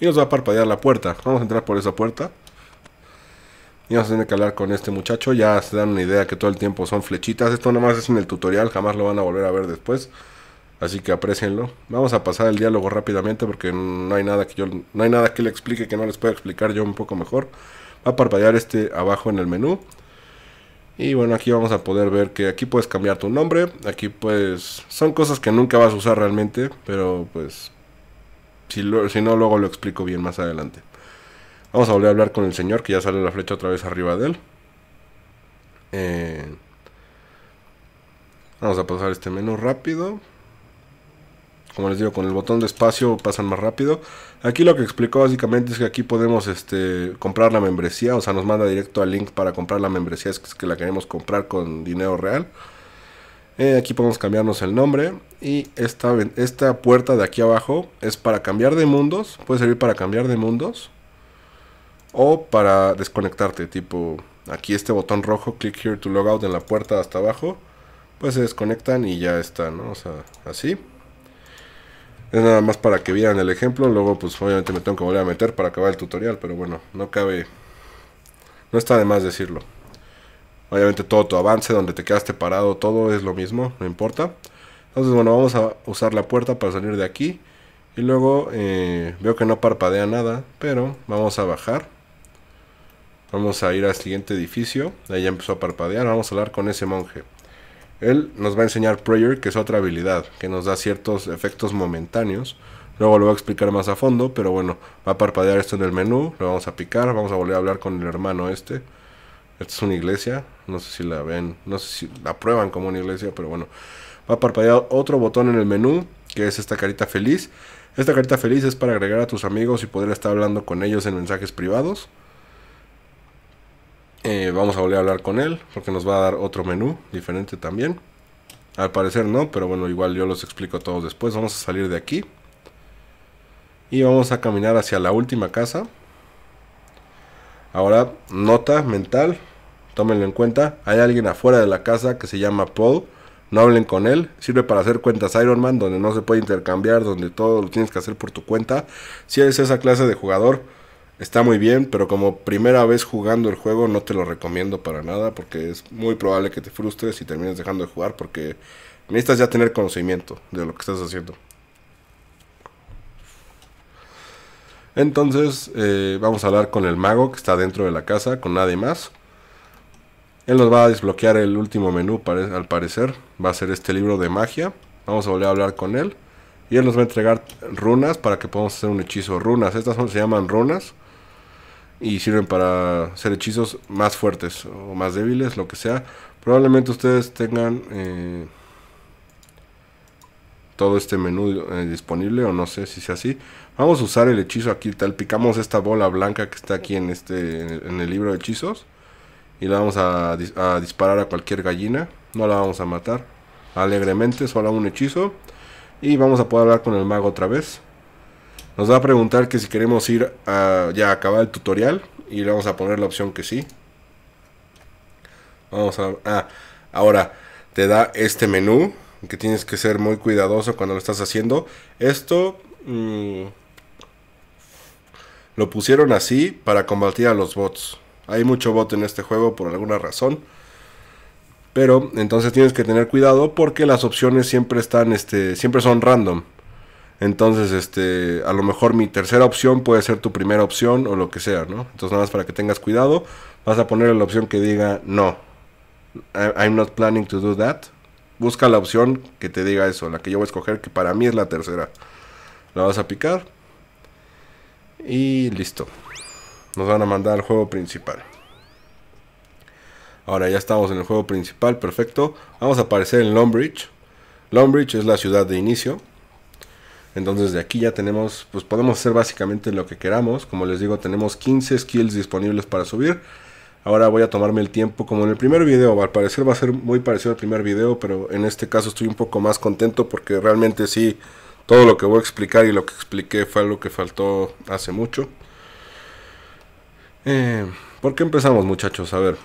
Y nos va a parpadear la puerta, vamos a entrar por esa puerta. Y vamos a tener que hablar con este muchacho. Ya se dan una idea que todo el tiempo son flechitas. Esto nada más es en el tutorial, jamás lo van a volver a ver después. Así que aprecienlo. Vamos a pasar el diálogo rápidamente porque no hay nada que yo no hay nada que le explique que no les pueda explicar yo un poco mejor. Va a parpadear este abajo en el menú. Y bueno, aquí vamos a poder ver que aquí puedes cambiar tu nombre. Aquí pues son cosas que nunca vas a usar realmente, pero pues si, si no luego lo explico bien más adelante. Vamos a volver a hablar con el señor, que ya sale la flecha otra vez arriba de él. Eh, vamos a pasar este menú rápido. Como les digo, con el botón de espacio pasan más rápido. Aquí lo que explicó básicamente es que aquí podemos este, comprar la membresía. O sea, nos manda directo al link para comprar la membresía. Es que la queremos comprar con dinero real. Eh, aquí podemos cambiarnos el nombre. Y esta puerta de aquí abajo es para cambiar de mundos. Puede servir para cambiar de mundos o para desconectarte, tipo aquí este botón rojo, click here to log out en la puerta hasta abajo, pues se desconectan y ya está, ¿no? O sea, así. Es nada más para que vieran el ejemplo, luego pues obviamente me tengo que volver a meter para acabar el tutorial, pero bueno, no cabe, no está de más decirlo. Obviamente todo tu avance, donde te quedaste parado, todo es lo mismo, no importa. Entonces bueno, vamos a usar la puerta para salir de aquí. Y luego eh, veo que no parpadea nada, pero vamos a bajar Vamos a ir al siguiente edificio. Ahí ya empezó a parpadear. Vamos a hablar con ese monje. Él nos va a enseñar Prayer, que es otra habilidad, que nos da ciertos efectos momentáneos. Luego lo voy a explicar más a fondo, pero bueno, va a parpadear esto en el menú, lo vamos a picar, vamos a volver a hablar con el hermano este. Esta es una iglesia, no sé si la ven, no sé si la prueban como una iglesia, pero bueno. Va a parpadear otro botón en el menú, que es esta carita feliz. Esta carita feliz es para agregar a tus amigos y poder estar hablando con ellos en mensajes privados. Eh, vamos a volver a hablar con él porque nos va a dar otro menú diferente también. Al parecer no, pero bueno, igual yo los explico todos después. Vamos a salir de aquí. Y vamos a caminar hacia la última casa. Ahora, nota mental. Tómenlo en cuenta. Hay alguien afuera de la casa que se llama Paul. No hablen con él. Sirve para hacer cuentas Iron Man, donde no se puede intercambiar, donde todo lo tienes que hacer por tu cuenta. Si eres esa clase de jugador Está muy bien, pero como primera vez jugando el juego no te lo recomiendo para nada porque es muy probable que te frustres y termines dejando de jugar porque necesitas ya tener conocimiento de lo que estás haciendo. Entonces eh, vamos a hablar con el mago que está dentro de la casa, con nadie más. Él nos va a desbloquear el último menú al parecer. Va a ser este libro de magia. Vamos a volver a hablar con él. Y él nos va a entregar runas para que podamos hacer un hechizo. Runas, estas son, se llaman runas y sirven para hacer hechizos más fuertes o más débiles, lo que sea. Probablemente ustedes tengan eh, todo este menú eh, disponible o no sé si sea así. Vamos a usar el hechizo aquí tal. Picamos esta bola blanca que está aquí en, este, en el libro de hechizos. Y la vamos a, a disparar a cualquier gallina. No la vamos a matar. Alegremente, solo un hechizo. Y vamos a poder hablar con el mago otra vez. Nos va a preguntar que si queremos ir a ya acabar el tutorial. Y le vamos a poner la opción que sí. Vamos a... Ah, ahora te da este menú. Que tienes que ser muy cuidadoso cuando lo estás haciendo. Esto... Mm, lo pusieron así para combatir a los bots. Hay mucho bot en este juego por alguna razón. Pero entonces tienes que tener cuidado porque las opciones siempre están, este, siempre son random. Entonces, este, a lo mejor mi tercera opción puede ser tu primera opción o lo que sea, ¿no? Entonces, nada más para que tengas cuidado, vas a poner la opción que diga no. I'm not planning to do that. Busca la opción que te diga eso, la que yo voy a escoger, que para mí es la tercera. La vas a picar. Y listo. Nos van a mandar al juego principal. Ahora ya estamos en el juego principal, perfecto. Vamos a aparecer en Longbridge. Longbridge es la ciudad de inicio. Entonces de aquí ya tenemos, pues podemos hacer básicamente lo que queramos. Como les digo, tenemos 15 skills disponibles para subir. Ahora voy a tomarme el tiempo, como en el primer video, al parecer va a ser muy parecido al primer video, pero en este caso estoy un poco más contento porque realmente sí, todo lo que voy a explicar y lo que expliqué fue algo que faltó hace mucho. Eh, ¿Por qué empezamos muchachos? A ver,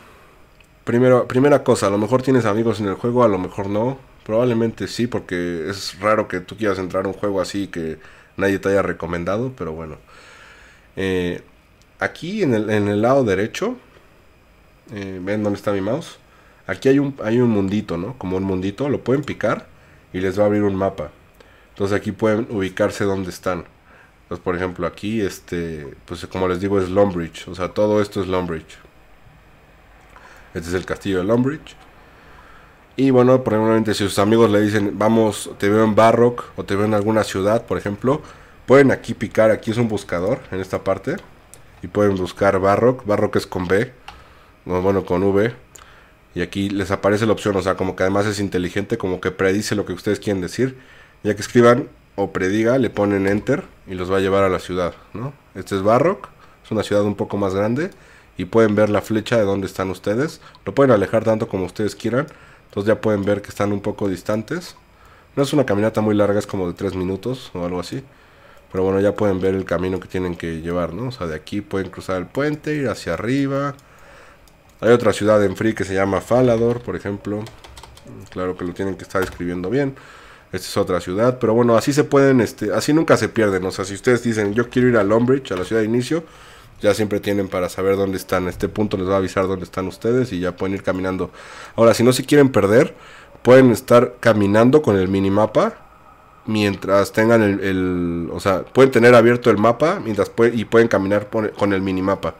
primero, primera cosa, a lo mejor tienes amigos en el juego, a lo mejor no, Probablemente sí, porque es raro que tú quieras entrar a un juego así que nadie te haya recomendado, pero bueno. Eh, aquí en el, en el, lado derecho, eh, ven dónde está mi mouse. Aquí hay un, hay un mundito, ¿no? Como un mundito, lo pueden picar y les va a abrir un mapa. Entonces aquí pueden ubicarse dónde están. Entonces, por ejemplo, aquí, este, pues como les digo, es Lombridge. O sea, todo esto es Lombridge. Este es el castillo de Lombridge. Y bueno, probablemente si sus amigos le dicen, vamos, te veo en Barrock o te veo en alguna ciudad, por ejemplo, pueden aquí picar, aquí es un buscador en esta parte. Y pueden buscar Barrock, Barrock es con B, bueno, con V. Y aquí les aparece la opción, o sea, como que además es inteligente, como que predice lo que ustedes quieren decir. Ya que escriban o prediga, le ponen enter y los va a llevar a la ciudad, ¿no? Este es Barrock, es una ciudad un poco más grande y pueden ver la flecha de dónde están ustedes. Lo pueden alejar tanto como ustedes quieran entonces ya pueden ver que están un poco distantes. No es una caminata muy larga, es como de 3 minutos o algo así. Pero bueno, ya pueden ver el camino que tienen que llevar, ¿no? O sea, de aquí pueden cruzar el puente, ir hacia arriba. Hay otra ciudad en Free que se llama Falador, por ejemplo. Claro que lo tienen que estar escribiendo bien. Esta es otra ciudad, pero bueno, así se pueden, este, así nunca se pierden. O sea, si ustedes dicen, yo quiero ir a Lombridge, a la ciudad de inicio, ya siempre tienen para saber dónde están. este punto les va a avisar dónde están ustedes y ya pueden ir caminando. Ahora, si no se quieren perder, pueden estar caminando con el minimapa mientras tengan el, o sea, pueden tener abierto el mapa mientras y pueden caminar con el minimapa.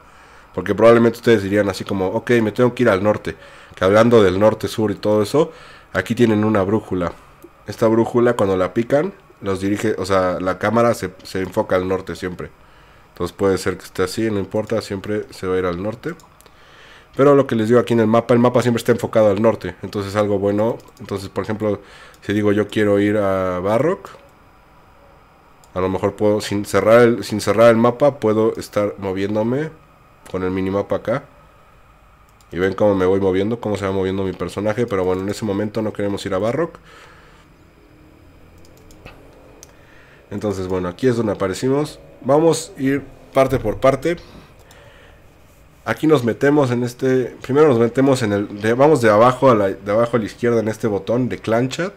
Porque probablemente ustedes dirían así como, ok, me tengo que ir al norte. Que hablando del norte, sur y todo eso, aquí tienen una brújula. Esta brújula cuando la pican, los dirige, o sea, la cámara se enfoca al norte siempre. Entonces puede ser que esté así, no importa, siempre se va a ir al norte. Pero lo que les digo aquí en el mapa, el mapa siempre está enfocado al norte. Entonces es algo bueno. Entonces, por ejemplo, si digo yo quiero ir a Barrock, a lo mejor puedo, sin cerrar el, sin cerrar el mapa, puedo estar moviéndome con el minimapa acá. Y ven cómo me voy moviendo, cómo se va moviendo mi personaje. Pero bueno, en ese momento no queremos ir a Barrock. Entonces, bueno, aquí es donde aparecimos. Vamos a ir parte por parte. Aquí nos metemos en este. Primero nos metemos en el. vamos de abajo, la, de abajo a la izquierda en este botón de clan chat.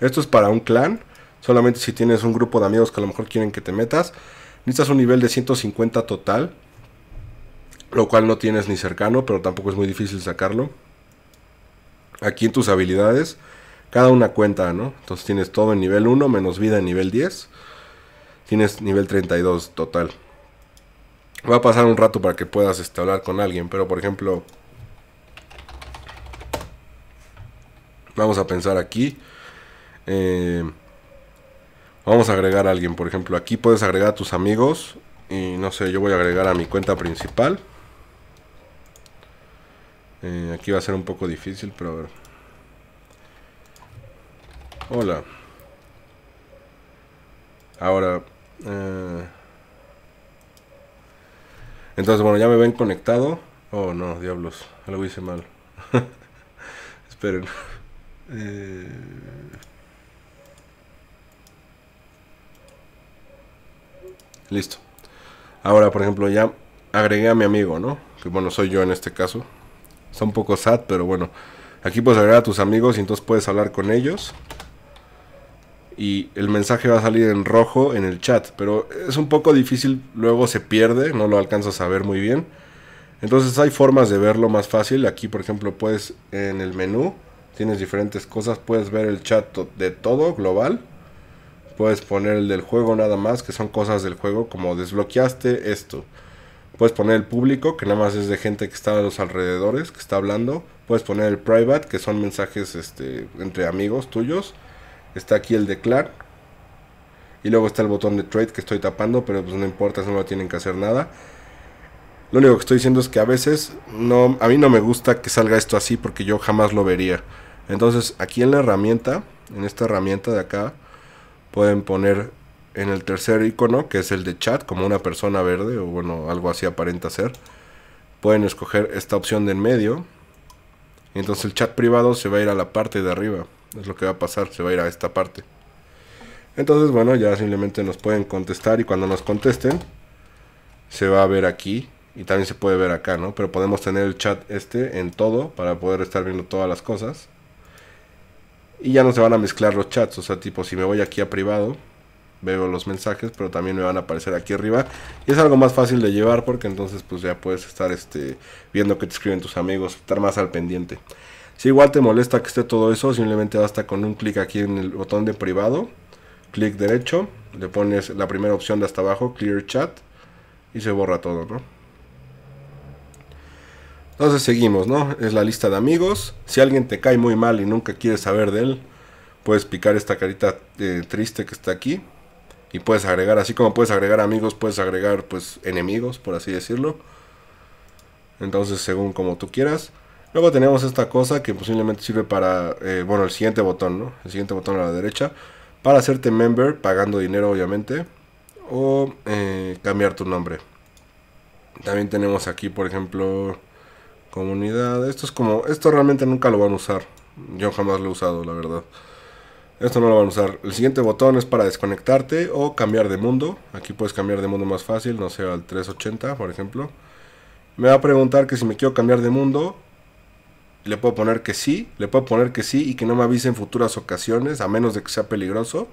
Esto es para un clan. Solamente si tienes un grupo de amigos que a lo mejor quieren que te metas. Necesitas un nivel de 150 total. Lo cual no tienes ni cercano, pero tampoco es muy difícil sacarlo. Aquí en tus habilidades, cada una cuenta, ¿no? Entonces tienes todo en nivel 1 menos vida en nivel 10. Tienes nivel 32 total. Va a pasar un rato para que puedas este, hablar con alguien, pero por ejemplo... Vamos a pensar aquí. Eh, vamos a agregar a alguien, por ejemplo. Aquí puedes agregar a tus amigos. Y no sé, yo voy a agregar a mi cuenta principal. Eh, aquí va a ser un poco difícil, pero a ver. Hola. Ahora, eh, entonces, bueno, ya me ven conectado. Oh, no, diablos. Algo hice mal. Esperen. Eh, listo. Ahora, por ejemplo, ya agregué a mi amigo, ¿no? Que bueno, soy yo en este caso. Está un poco sad, pero bueno. Aquí puedes agregar a tus amigos y entonces puedes hablar con ellos y el mensaje va a salir en rojo en el chat. Pero es un poco difícil, luego se pierde, no lo alcanzas a ver muy bien. Entonces hay formas de verlo más fácil. Aquí, por ejemplo, puedes en el menú, tienes diferentes cosas, puedes ver el chat de todo global. Puedes poner el del juego nada más, que son cosas del juego, como desbloqueaste esto. Puedes poner el público, que nada más es de gente que está a los alrededores, que está hablando. Puedes poner el private, que son mensajes este, entre amigos tuyos Está aquí el de Clark Y luego está el botón de trade que estoy tapando, pero pues no importa, eso no tienen que hacer nada. Lo único que estoy diciendo es que a veces no, a mí no me gusta que salga esto así porque yo jamás lo vería. Entonces aquí en la herramienta, en esta herramienta de acá, pueden poner en el tercer icono, que es el de chat, como una persona verde o bueno, algo así aparenta ser. Pueden escoger esta opción de en medio. Entonces el chat privado se va a ir a la parte de arriba. Es lo que va a pasar, se va a ir a esta parte. Entonces, bueno, ya simplemente nos pueden contestar y cuando nos contesten, se va a ver aquí y también se puede ver acá, ¿no? Pero podemos tener el chat este en todo para poder estar viendo todas las cosas. Y ya no se van a mezclar los chats, o sea, tipo, si me voy aquí a privado, veo los mensajes, pero también me van a aparecer aquí arriba. Y es algo más fácil de llevar porque entonces pues ya puedes estar este, viendo que te escriben tus amigos, estar más al pendiente. Si igual te molesta que esté todo eso, simplemente basta con un clic aquí en el botón de privado, clic derecho, le pones la primera opción de hasta abajo, Clear Chat, y se borra todo, ¿no? Entonces seguimos, ¿no? Es la lista de amigos. Si alguien te cae muy mal y nunca quieres saber de él, puedes picar esta carita eh, triste que está aquí. Y puedes agregar, así como puedes agregar amigos, puedes agregar pues enemigos, por así decirlo. Entonces, según como tú quieras. Luego tenemos esta cosa que posiblemente sirve para, eh, bueno, el siguiente botón, ¿no? El siguiente botón a la derecha, para hacerte member, pagando dinero obviamente, o eh, cambiar tu nombre. También tenemos aquí, por ejemplo, comunidad. Esto es como, esto realmente nunca lo van a usar. Yo jamás lo he usado, la verdad. Esto no lo van a usar. El siguiente botón es para desconectarte o cambiar de mundo. Aquí puedes cambiar de mundo más fácil, no sé, al 380, por ejemplo. Me va a preguntar que si me quiero cambiar de mundo, le puedo poner que sí, le puedo poner que sí y que no me avise en futuras ocasiones, a menos de que sea peligroso,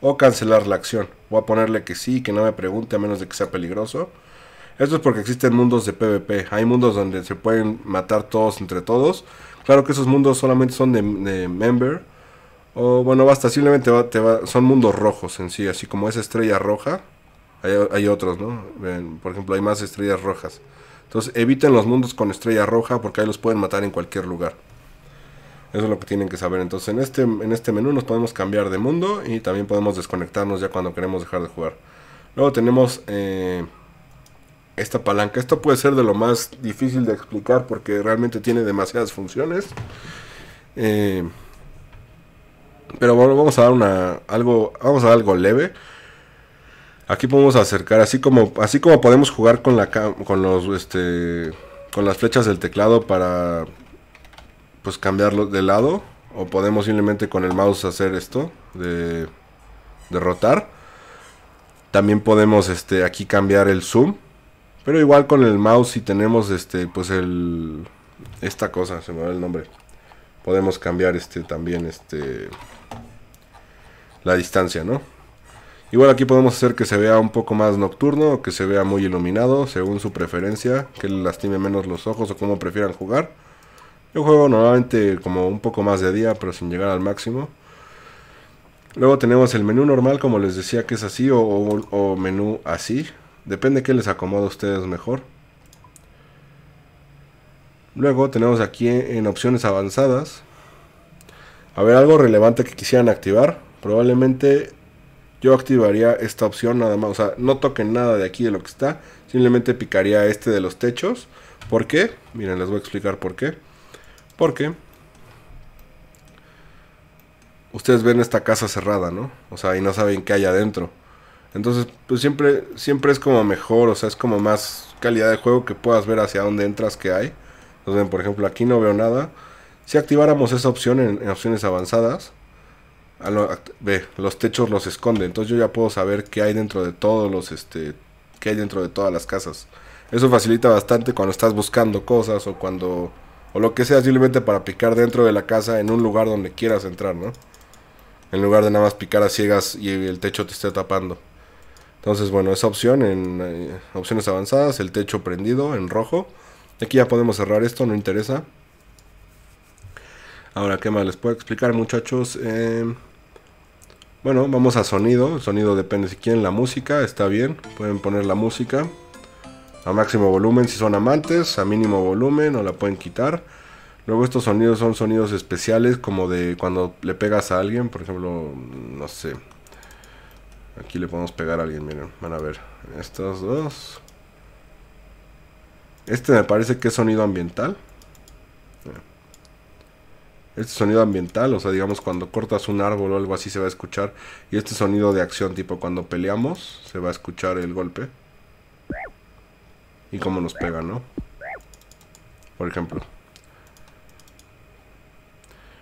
o cancelar la acción. Voy a ponerle que sí y que no me pregunte a menos de que sea peligroso. Esto es porque existen mundos de PvP. Hay mundos donde se pueden matar todos entre todos. Claro que esos mundos solamente son de, member. O bueno, basta, simplemente va, son mundos rojos en sí, así como esa estrella roja. Hay, hay otros, ¿no? Por ejemplo, hay más estrellas rojas. Entonces eviten los mundos con estrella roja porque ahí los pueden matar en cualquier lugar. Eso es lo que tienen que saber. Entonces en este, en este menú nos podemos cambiar de mundo y también podemos desconectarnos ya cuando queremos dejar de jugar. Luego tenemos eh, esta palanca. Esto puede ser de lo más difícil de explicar porque realmente tiene demasiadas funciones. Eh, pero bueno, vamos a dar una, algo, vamos a dar algo leve. Aquí podemos acercar, así como, así como podemos jugar con la con los este con las flechas del teclado para pues cambiarlo de lado. O podemos simplemente con el mouse hacer esto de, de rotar. También podemos este, aquí cambiar el zoom. Pero igual con el mouse si tenemos este pues el esta cosa, se me va el nombre. Podemos cambiar este también este la distancia, ¿no? Igual aquí podemos hacer que se vea un poco más nocturno o que se vea muy iluminado según su preferencia, que le lastime menos los ojos o como prefieran jugar. Yo juego normalmente como un poco más de día, pero sin llegar al máximo. Luego tenemos el menú normal, como les decía que es así, o, menú así. Depende que les acomode a ustedes mejor. Luego tenemos aquí en opciones avanzadas. A ver, algo relevante que quisieran activar. Probablemente yo activaría esta opción nada más. O sea, no toquen nada de aquí de lo que está. Simplemente picaría este de los techos. ¿Por qué? Miren, les voy a explicar por qué. Porque ustedes ven esta casa cerrada, ¿no? O sea, y no saben qué hay adentro. Entonces, pues siempre, siempre es como mejor, o sea, es como más calidad de juego que puedas ver hacia dónde entras que hay. Entonces, por ejemplo, aquí no veo nada. Si activáramos esa opción en opciones avanzadas, ve, los techos los esconde. Entonces yo ya puedo saber que hay dentro de todos los, este, qué hay dentro de todas las casas. Eso facilita bastante cuando estás buscando cosas o cuando, o lo que sea, simplemente para picar dentro de la casa en un lugar donde quieras entrar, ¿no? En lugar de nada más picar a ciegas y el techo te esté tapando. Entonces, bueno, esa opción en eh, opciones avanzadas, el techo prendido en rojo. Aquí ya podemos cerrar esto, no interesa. Ahora, ¿qué más les puedo explicar, muchachos? Em, bueno, vamos a sonido. El sonido depende si quieren la música, está bien. Pueden poner la música a máximo volumen si son amantes, a mínimo volumen o la pueden quitar. Luego estos sonidos son sonidos especiales como de cuando le pegas a alguien, por ejemplo, no sé. Aquí le podemos pegar a alguien, miren, van a ver. Estos dos. Este me parece que es sonido ambiental. Este sonido ambiental, o sea, digamos cuando cortas un árbol o algo así se va a escuchar. Y este sonido de acción, tipo cuando peleamos, se va a escuchar el golpe. Y cómo nos pega, ¿no? Por ejemplo.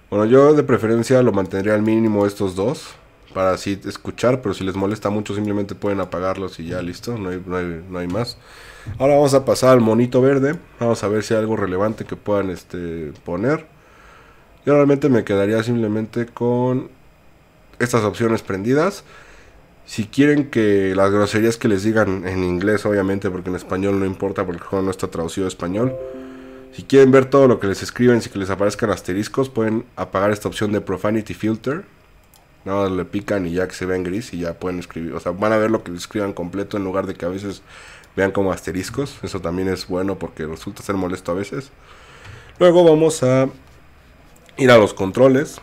Bueno, yo de preferencia lo mantendría al mínimo estos dos. Para así escuchar, pero si les molesta mucho simplemente pueden apagarlos y ya listo, no hay, no hay, no hay más. Ahora vamos a pasar al monito verde. Vamos a ver si hay algo relevante que puedan este, poner. Yo realmente me quedaría simplemente con estas opciones prendidas. Si quieren que las groserías que les digan en inglés, obviamente, porque en español no importa, porque el juego no está traducido a español. Si quieren ver todo lo que les escriben, si que les aparezcan asteriscos, pueden apagar esta opción de Profanity Filter. Nada más le pican y ya que se vean gris y ya pueden escribir. O sea, van a ver lo que les escriban completo en lugar de que a veces vean como asteriscos. Eso también es bueno porque resulta ser molesto a veces. Luego vamos a ir a los controles.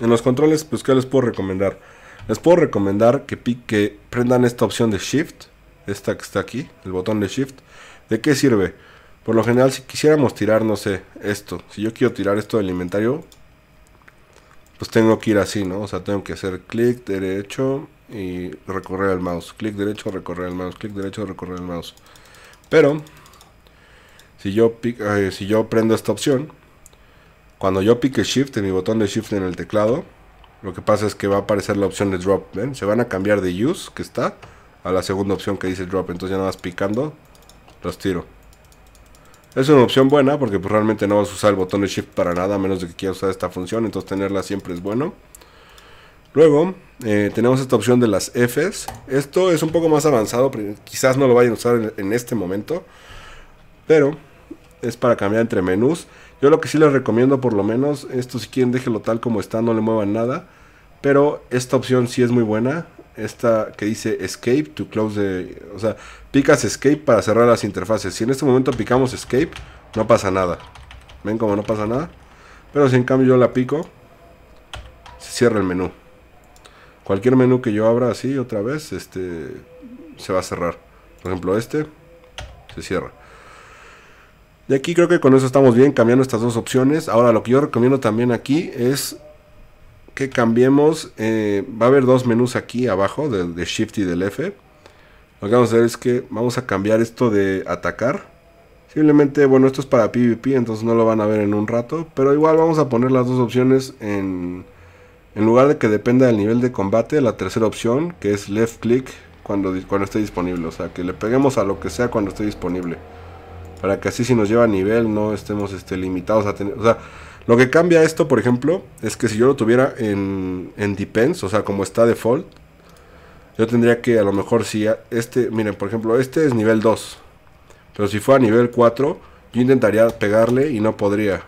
En los controles, pues, ¿qué les puedo recomendar? Les puedo recomendar que, que prendan esta opción de Shift, esta que está aquí, el botón de Shift. ¿De qué sirve? Por lo general, si quisiéramos tirar, no sé, esto. Si yo quiero tirar esto del inventario, pues tengo que ir así, ¿no? O sea, tengo que hacer clic derecho y recorrer el mouse. Clic derecho, recorrer el mouse. Clic derecho, recorrer el mouse. Pero, si yo, eh, si yo prendo esta opción, cuando yo pique Shift en mi botón de Shift en el teclado, lo que pasa es que va a aparecer la opción de Drop. Se van a cambiar de Use, que está, a la segunda opción que dice Drop. Entonces ya nada más picando, los tiro. Es una opción buena porque pues, realmente no vas a usar el botón de Shift para nada, a menos de que quieras usar esta función. Entonces tenerla siempre es bueno. Luego eh, tenemos esta opción de las Fs. Esto es un poco más avanzado, quizás no lo vayan a usar en, este momento. Pero es para cambiar entre menús. Yo lo que sí les recomiendo por lo menos, esto si quieren déjenlo tal como está, no le muevan nada. Pero esta opción sí es muy buena. Esta que dice escape to close the... O sea, picas escape para cerrar las interfaces. Si en este momento picamos escape, no pasa nada. ¿Ven como no pasa nada? Pero si en cambio yo la pico, se cierra el menú. Cualquier menú que yo abra así otra vez, este se va a cerrar. Por ejemplo, este se cierra. Y aquí creo que con eso estamos bien, cambiando estas dos opciones. Ahora lo que yo recomiendo también aquí es que cambiemos, eh, va a haber dos menús aquí abajo, del de Shift y del F. Lo que vamos a hacer es que vamos a cambiar esto de atacar. Simplemente, bueno, esto es para PvP, entonces no lo van a ver en un rato. Pero igual vamos a poner las dos opciones en... En lugar de que dependa del nivel de combate, la tercera opción, que es left click, cuando, cuando esté disponible. O sea, que le peguemos a lo que sea cuando esté disponible para que así si nos lleva a nivel no estemos este, limitados a tener... O sea, lo que cambia esto, por ejemplo, es que si yo lo tuviera en, en Depends, o sea, como está default, yo tendría que a lo mejor si este, miren, por ejemplo, este es nivel 2, pero si fuera nivel 4, yo intentaría pegarle y no podría.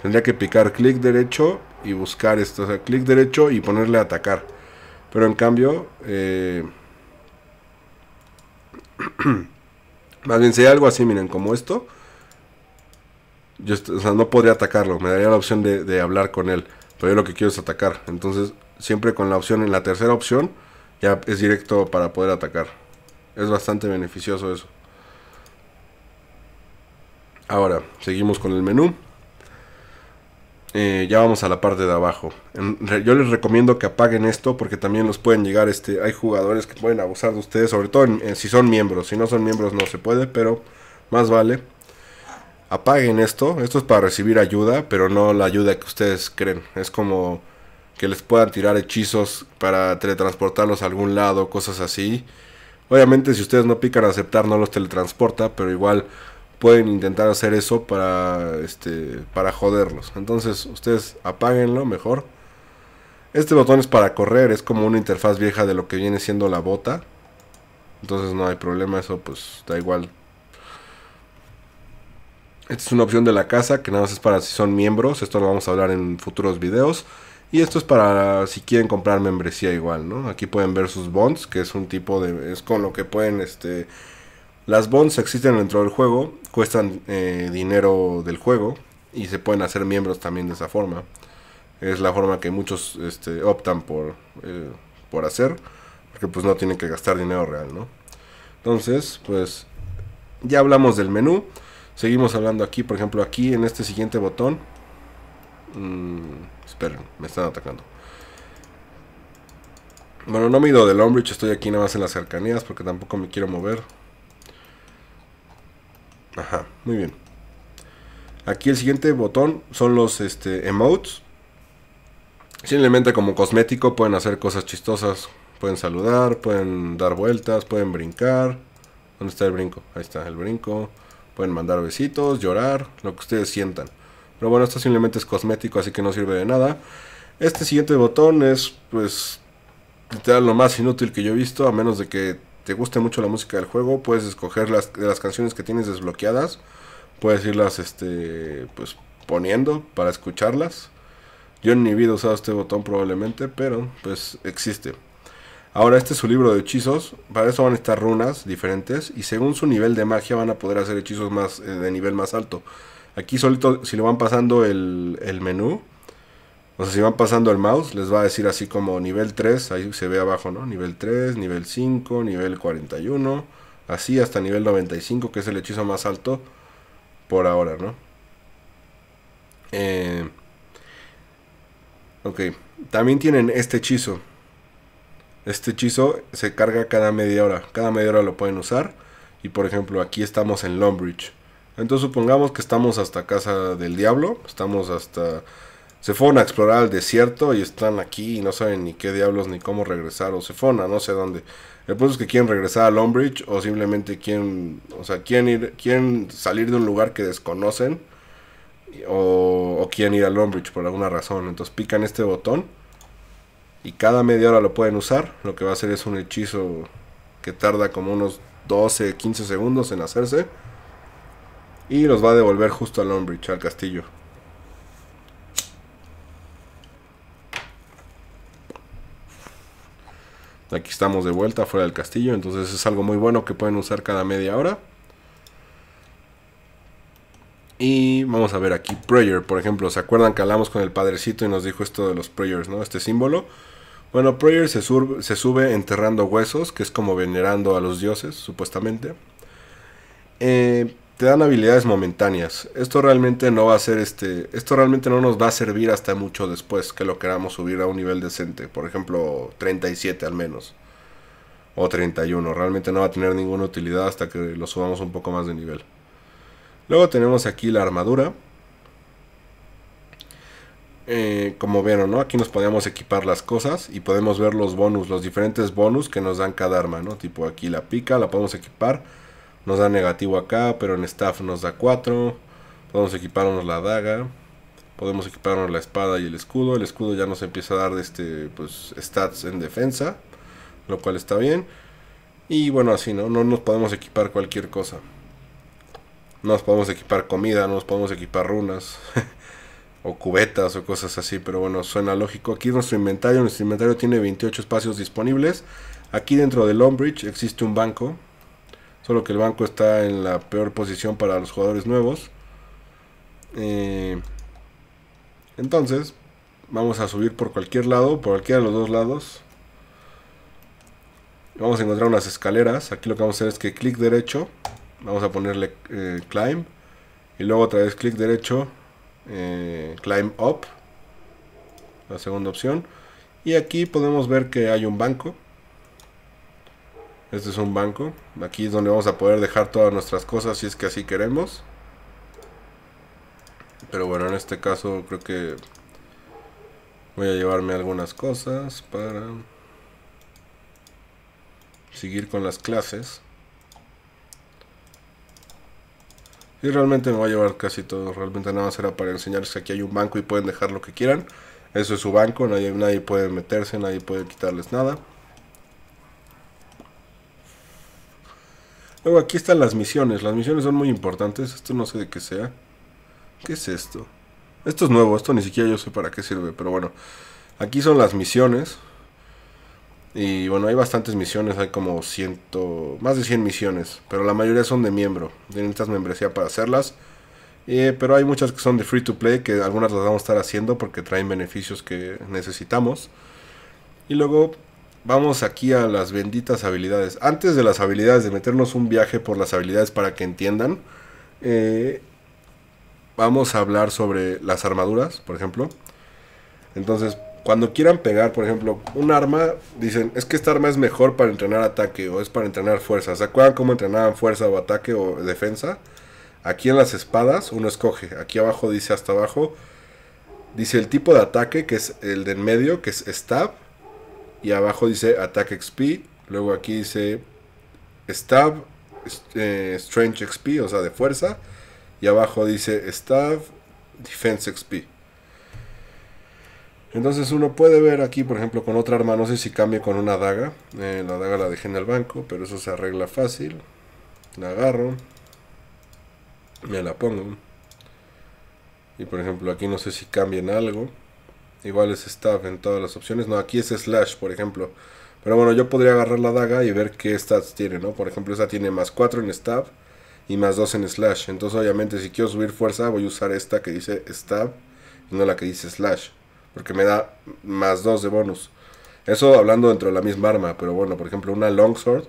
Tendría que picar clic derecho y buscar esto, o sea, clic derecho y ponerle a atacar. Pero en cambio, eh, Más bien hay algo así, miren, como esto. Yo, o sea, no podría atacarlo. Me daría la opción de, de, hablar con él. Pero yo lo que quiero es atacar. Entonces, siempre con la opción, en la tercera opción, ya es directo para poder atacar. Es bastante beneficioso eso. Ahora, seguimos con el menú. Eh, ya vamos a la parte de abajo. yo les recomiendo que apaguen esto porque también los pueden llegar, este, hay jugadores que pueden abusar de ustedes, sobre todo si son miembros. Si no son miembros no se puede, pero más vale. Apaguen esto, esto es para recibir ayuda, pero no la ayuda que ustedes creen. Es como que les puedan tirar hechizos para teletransportarlos a algún lado, cosas así. Obviamente si ustedes no pican aceptar no los teletransporta, pero igual pueden intentar hacer eso para este para joderlos. Entonces, ustedes apáguenlo mejor. Este botón es para correr, es como una interfaz vieja de lo que viene siendo la bota. Entonces no hay problema, eso pues da igual. Esta es una opción de la casa que nada más es para si son miembros, esto lo vamos a hablar en futuros videos. Y esto es para si quieren comprar membresía igual, ¿no? Aquí pueden ver sus bonds, que es un tipo de... es con lo que pueden este, las bonds existen dentro del juego, cuestan eh, dinero del juego y se pueden hacer miembros también de esa forma. Es la forma que muchos este, optan por, eh, por hacer, porque pues no tienen que gastar dinero real, ¿no? Entonces, pues ya hablamos del menú. Seguimos hablando aquí, por ejemplo, aquí en este siguiente botón. Mm, esperen, me están atacando. Bueno, no me ido del Longbridge, estoy aquí nada más en las cercanías porque tampoco me quiero mover. Ajá, muy bien. Aquí el siguiente botón son los este, emotes. Simplemente como cosmético pueden hacer cosas chistosas. Pueden saludar, pueden dar vueltas, pueden brincar. ¿Dónde está el brinco? Ahí está el brinco. Pueden mandar besitos, llorar, lo que ustedes sientan. Pero bueno, esto simplemente es cosmético, así que no sirve de nada. Este siguiente botón es, pues, literal lo más inútil que yo he visto, a menos de que te guste mucho la música del juego, puedes escoger las, de las canciones que tienes desbloqueadas, puedes irlas este, pues, poniendo para escucharlas. Yo en mi vida he usado este botón probablemente, pero pues existe. Ahora, este es su libro de hechizos. Para eso van a estar runas diferentes. Y según su nivel de magia van a poder hacer hechizos más eh, de nivel más alto. Aquí solito, si le van pasando el, el menú, o sea, si van pasando el mouse, les va a decir así como nivel 3, ahí se ve abajo, ¿no? Nivel 3, nivel 5, nivel 41, así hasta nivel 95, que es el hechizo más alto por ahora, ¿no? Eh, ok, también tienen este hechizo. Este hechizo se carga cada media hora, cada media hora lo pueden usar. Y por ejemplo, aquí estamos en Longbridge. Entonces supongamos que estamos hasta Casa del Diablo, estamos hasta se fueron a explorar el desierto y están aquí y no saben ni qué diablos ni cómo regresar o se fueron a no sé dónde. El punto es que quieren regresar a Longbridge o simplemente quieren, o sea, quién ir, salir de un lugar que desconocen o, o quieren ir a Longbridge por alguna razón. Entonces pican este botón y cada media hora lo pueden usar. Lo que va a hacer es un hechizo que tarda como unos 12, 15 segundos en hacerse y los va a devolver justo a Longbridge al castillo. Aquí estamos de vuelta fuera del castillo, entonces es algo muy bueno que pueden usar cada media hora. Y vamos a ver aquí prayer, por ejemplo, ¿se acuerdan que hablamos con el padrecito y nos dijo esto de los prayers, ¿no? Este símbolo. Bueno, prayer se, sube, se sube enterrando huesos, que es como venerando a los dioses, supuestamente. Eh, te dan habilidades momentáneas. Esto realmente no va a ser este, esto realmente no nos va a servir hasta mucho después que lo queramos subir a un nivel decente, por ejemplo, 37 al menos o 31, realmente no va a tener ninguna utilidad hasta que lo subamos un poco más de nivel. Luego tenemos aquí la armadura. Eh, como vieron, ¿no? Aquí nos podemos equipar las cosas y podemos ver los bonus, los diferentes bonus que nos dan cada arma, ¿no? Tipo aquí la pica, la podemos equipar nos da negativo acá, pero en staff nos da 4. Podemos equiparnos la daga. Podemos equiparnos la espada y el escudo. El escudo ya nos empieza a dar este, pues, stats en defensa. Lo cual está bien. Y bueno, así, ¿no? No nos podemos equipar cualquier cosa. No nos podemos equipar comida, no nos podemos equipar runas. o cubetas o cosas así, pero bueno, suena lógico. Aquí nuestro inventario, nuestro inventario tiene 28 espacios disponibles. Aquí dentro del Longbridge existe un banco Solo que el banco está en la peor posición para los jugadores nuevos. Eh, entonces, vamos a subir por cualquier lado, por cualquiera de los dos lados. Vamos a encontrar unas escaleras. Aquí lo que vamos a hacer es que clic derecho. Vamos a ponerle eh, climb. Y luego otra vez clic derecho. Eh, climb up. La segunda opción. Y aquí podemos ver que hay un banco. Este es un banco. Aquí es donde vamos a poder dejar todas nuestras cosas si es que así queremos. Pero bueno, en este caso creo que voy a llevarme algunas cosas para seguir con las clases. Y realmente me voy a llevar casi todo. Realmente nada más era para enseñarles que aquí hay un banco y pueden dejar lo que quieran. Eso es su banco, nadie, nadie puede meterse, nadie puede quitarles nada. Luego aquí están las misiones. Las misiones son muy importantes. Esto no sé de qué sea. ¿Qué es esto? Esto es nuevo. Esto ni siquiera yo sé para qué sirve. Pero bueno. Aquí son las misiones. Y bueno, hay bastantes misiones. Hay como ciento... Más de 100 misiones. Pero la mayoría son de miembro. estas membresía para hacerlas. Eh, pero hay muchas que son de free to play. Que algunas las vamos a estar haciendo. Porque traen beneficios que necesitamos. Y luego Vamos aquí a las benditas habilidades. Antes de las habilidades, de meternos un viaje por las habilidades para que entiendan, eh, vamos a hablar sobre las armaduras, por ejemplo. Entonces, cuando quieran pegar, por ejemplo, un arma, dicen, es que esta arma es mejor para entrenar ataque o es para entrenar fuerza. ¿Se acuerdan cómo entrenaban fuerza o ataque o defensa? Aquí en las espadas uno escoge. Aquí abajo dice hasta abajo. Dice el tipo de ataque, que es el de en medio, que es stab y abajo dice Attack XP. Luego aquí dice Stab, eh, Strange XP, o sea, de fuerza. Y abajo dice Stab, Defense XP. Entonces uno puede ver aquí, por ejemplo, con otra arma, no sé si cambie con una daga. Eh, la daga la dejé en el banco, pero eso se arregla fácil. La agarro. Me la pongo. Y por ejemplo aquí no sé si cambien algo. Igual es Stab en todas las opciones. No, aquí es slash, por ejemplo. Pero bueno, yo podría agarrar la daga y ver qué stats tiene, ¿no? Por ejemplo, esa tiene más 4 en stab y más 2 en slash. Entonces, obviamente, si quiero subir fuerza, voy a usar esta que dice stab y no la que dice slash. Porque me da más 2 de bonus. Eso hablando dentro de la misma arma. Pero bueno, por ejemplo, una longsword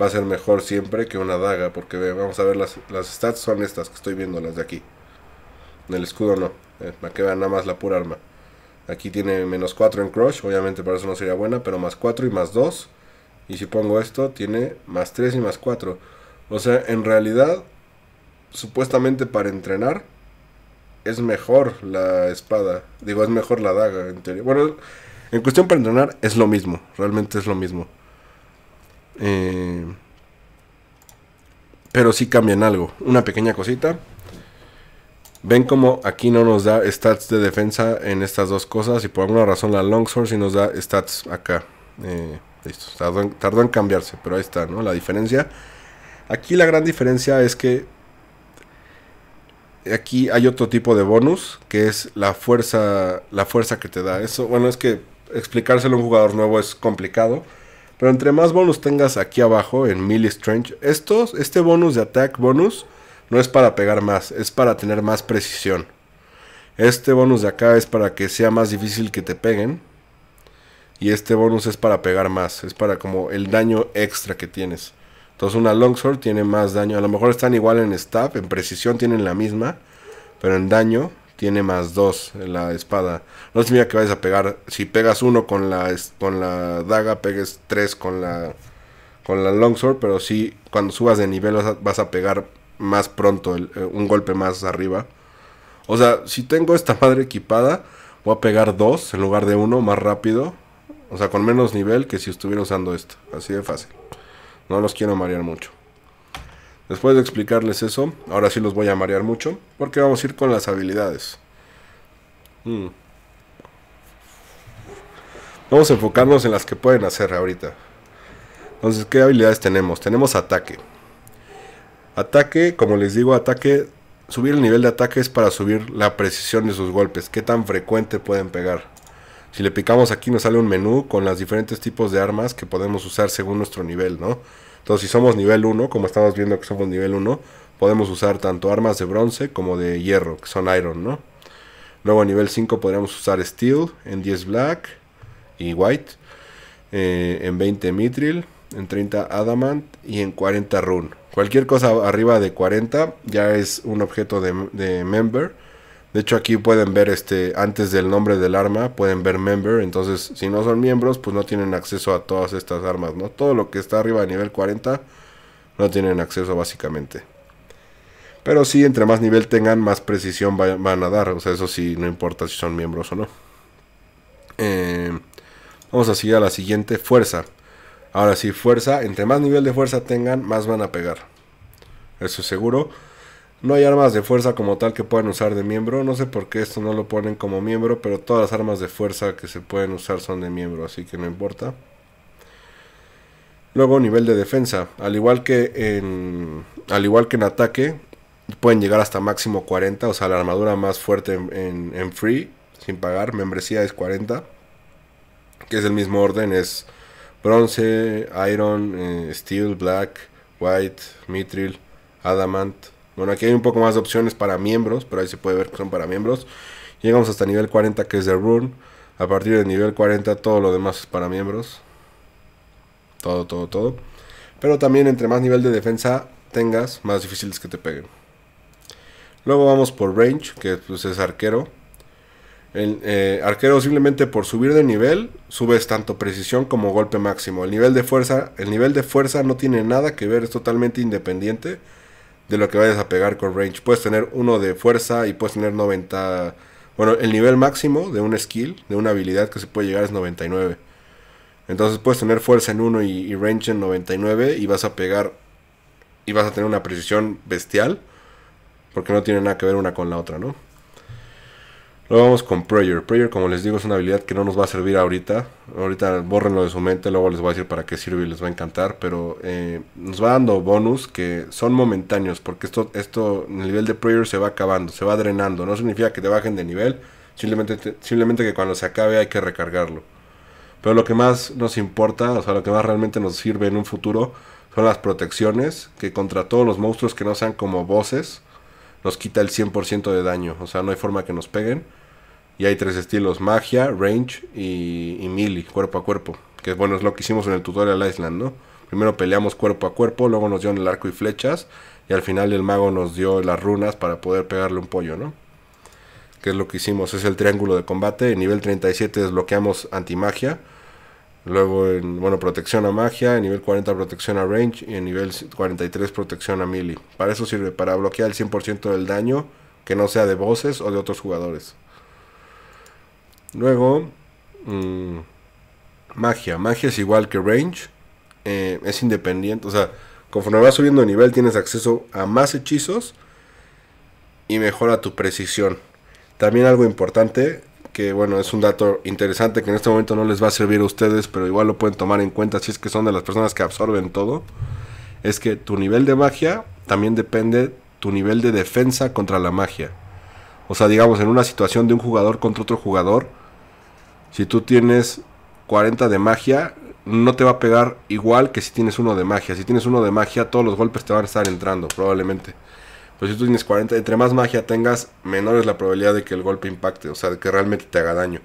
va a ser mejor siempre que una daga. Porque vamos a ver, las, las stats son estas que estoy viendo, las de aquí. En el escudo no. Eh, me queda nada más la pura arma. Aquí tiene menos 4 en Crush, obviamente para eso no sería buena, pero más 4 y más 2. Y si pongo esto, tiene más 3 y más 4. O sea, en realidad, supuestamente para entrenar, es mejor la espada. Digo, es mejor la daga, en teoría. Bueno, en cuestión para entrenar es lo mismo, realmente es lo mismo. Eh, pero sí cambian algo. Una pequeña cosita. Ven como aquí no nos da stats de defensa en estas dos cosas y por alguna razón la Longsword sí nos da stats acá. Eh, listo, tardó en, cambiarse, pero ahí está, ¿no? La diferencia. Aquí la gran diferencia es que aquí hay otro tipo de bonus que es la fuerza, la fuerza que te da. Eso, bueno, es que explicárselo a un jugador nuevo es complicado. Pero entre más bonus tengas aquí abajo en Millie Strange, estos, este bonus de attack bonus no es para pegar más, es para tener más precisión. Este bonus de acá es para que sea más difícil que te peguen. Y este bonus es para pegar más, es para como el daño extra que tienes. Entonces una longsword tiene más daño. A lo mejor están igual en staff. en precisión tienen la misma, pero en daño tiene más 2 la espada. No significa que vayas a pegar, si pegas uno con la con la daga, pegues 3 con la con la longsword, pero si cuando subas de nivel vas a, vas a pegar más pronto, eh, un golpe más arriba. O sea, si tengo esta madre equipada, voy a pegar dos en lugar de uno más rápido. O sea, con menos nivel que si estuviera usando esto. Así de fácil. No los quiero marear mucho. Después de explicarles eso, ahora sí los voy a marear mucho. Porque vamos a ir con las habilidades. Mm. Vamos a enfocarnos en las que pueden hacer ahorita. Entonces, ¿qué habilidades tenemos? Tenemos ataque. Ataque, como les digo, ataque. Subir el nivel de ataque es para subir la precisión de sus golpes. Qué tan frecuente pueden pegar. Si le picamos aquí nos sale un menú con los diferentes tipos de armas que podemos usar según nuestro nivel, ¿no? Entonces si somos nivel 1, como estamos viendo que somos nivel 1, podemos usar tanto armas de bronce como de hierro, que son iron, ¿no? Luego a nivel 5 podríamos usar steel, en 10 black y white, eh, en 20 mithril, en 30 Adamant y en 40 Rune. Cualquier cosa arriba de 40 ya es un objeto de, Member. De hecho aquí pueden ver este antes del nombre del arma, pueden ver member, entonces si no son miembros pues no tienen acceso a todas estas armas, ¿no? Todo lo que está arriba de nivel 40 no tienen acceso básicamente. Pero si entre más nivel tengan, más precisión van a dar. O sea, eso sí, no importa si son miembros o no. Eh, vamos a seguir a la siguiente, fuerza. Ahora sí, fuerza. Entre más nivel de fuerza tengan, más van a pegar. Eso es seguro. No hay armas de fuerza como tal que puedan usar de miembro. No sé por qué esto no lo ponen como miembro, pero todas las armas de fuerza que se pueden usar son de miembro, así que no importa. Luego nivel de defensa. Al igual que en, al igual que en ataque, pueden llegar hasta máximo 40, o sea, la armadura más fuerte en, free, sin pagar. Membresía es 40, que es el mismo orden, es Bronce, Iron, eh, Steel, Black, White, Mithril, Adamant. Bueno, aquí hay un poco más de opciones para miembros, pero ahí se puede ver que son para miembros. Llegamos hasta nivel 40 que es de Rune. A partir del nivel 40 todo lo demás es para miembros. Todo, todo, todo. Pero también entre más nivel de defensa tengas, más difícil es que te peguen. Luego vamos por range, que pues, es arquero. El eh, arquero simplemente por subir de nivel subes tanto precisión como golpe máximo. El nivel de fuerza, el nivel de fuerza no tiene nada que ver, es totalmente independiente de lo que vayas a pegar con range. Puedes tener uno de fuerza y puedes tener 90. Bueno, el nivel máximo de un skill, de una habilidad que se puede llegar es 99. Entonces puedes tener fuerza en uno y, y range en 99 y vas a pegar y vas a tener una precisión bestial porque no tiene nada que ver una con la otra, ¿no? Luego vamos con Prayer. Prayer, como les digo, es una habilidad que no nos va a servir ahorita. Ahorita bórrenlo de su mente, luego les voy a decir para qué sirve y les va a encantar. Pero eh, nos va dando bonus que son momentáneos, porque esto, esto, el nivel de Prayer se va acabando, se va drenando. No significa que te bajen de nivel, simplemente, simplemente que cuando se acabe hay que recargarlo. Pero lo que más nos importa, o sea, lo que más realmente nos sirve en un futuro, son las protecciones, que contra todos los monstruos que no sean como voces nos quita el 100% de daño. O sea, no hay forma que nos peguen. Y hay tres estilos, magia, range y, y melee, cuerpo a cuerpo. Que bueno, es lo que hicimos en el tutorial Island, ¿no? Primero peleamos cuerpo a cuerpo, luego nos dieron el arco y flechas. Y al final el mago nos dio las runas para poder pegarle un pollo, ¿no? Que es lo que hicimos, es el triángulo de combate. En nivel 37 desbloqueamos antimagia. Luego en, bueno, protección a magia, en nivel 40 protección a range y en nivel 43 protección a melee. Para eso sirve, para bloquear el 100% del daño que no sea de voces o de otros jugadores. Luego, mm, magia. Magia es igual que range, eh, es independiente, o sea, conforme vas subiendo de nivel tienes acceso a más hechizos y mejora tu precisión. También algo importante, que bueno, es un dato interesante que en este momento no les va a servir a ustedes, pero igual lo pueden tomar en cuenta si es que son de las personas que absorben todo, es que tu nivel de magia también depende tu nivel de defensa contra la magia. O sea, digamos, en una situación de un jugador contra otro jugador, si tú tienes 40 de magia, no te va a pegar igual que si tienes uno de magia. Si tienes uno de magia, todos los golpes te van a estar entrando, probablemente. Pues si tú tienes 40, entre más magia tengas, menor es la probabilidad de que el golpe impacte, o sea, de que realmente te haga daño.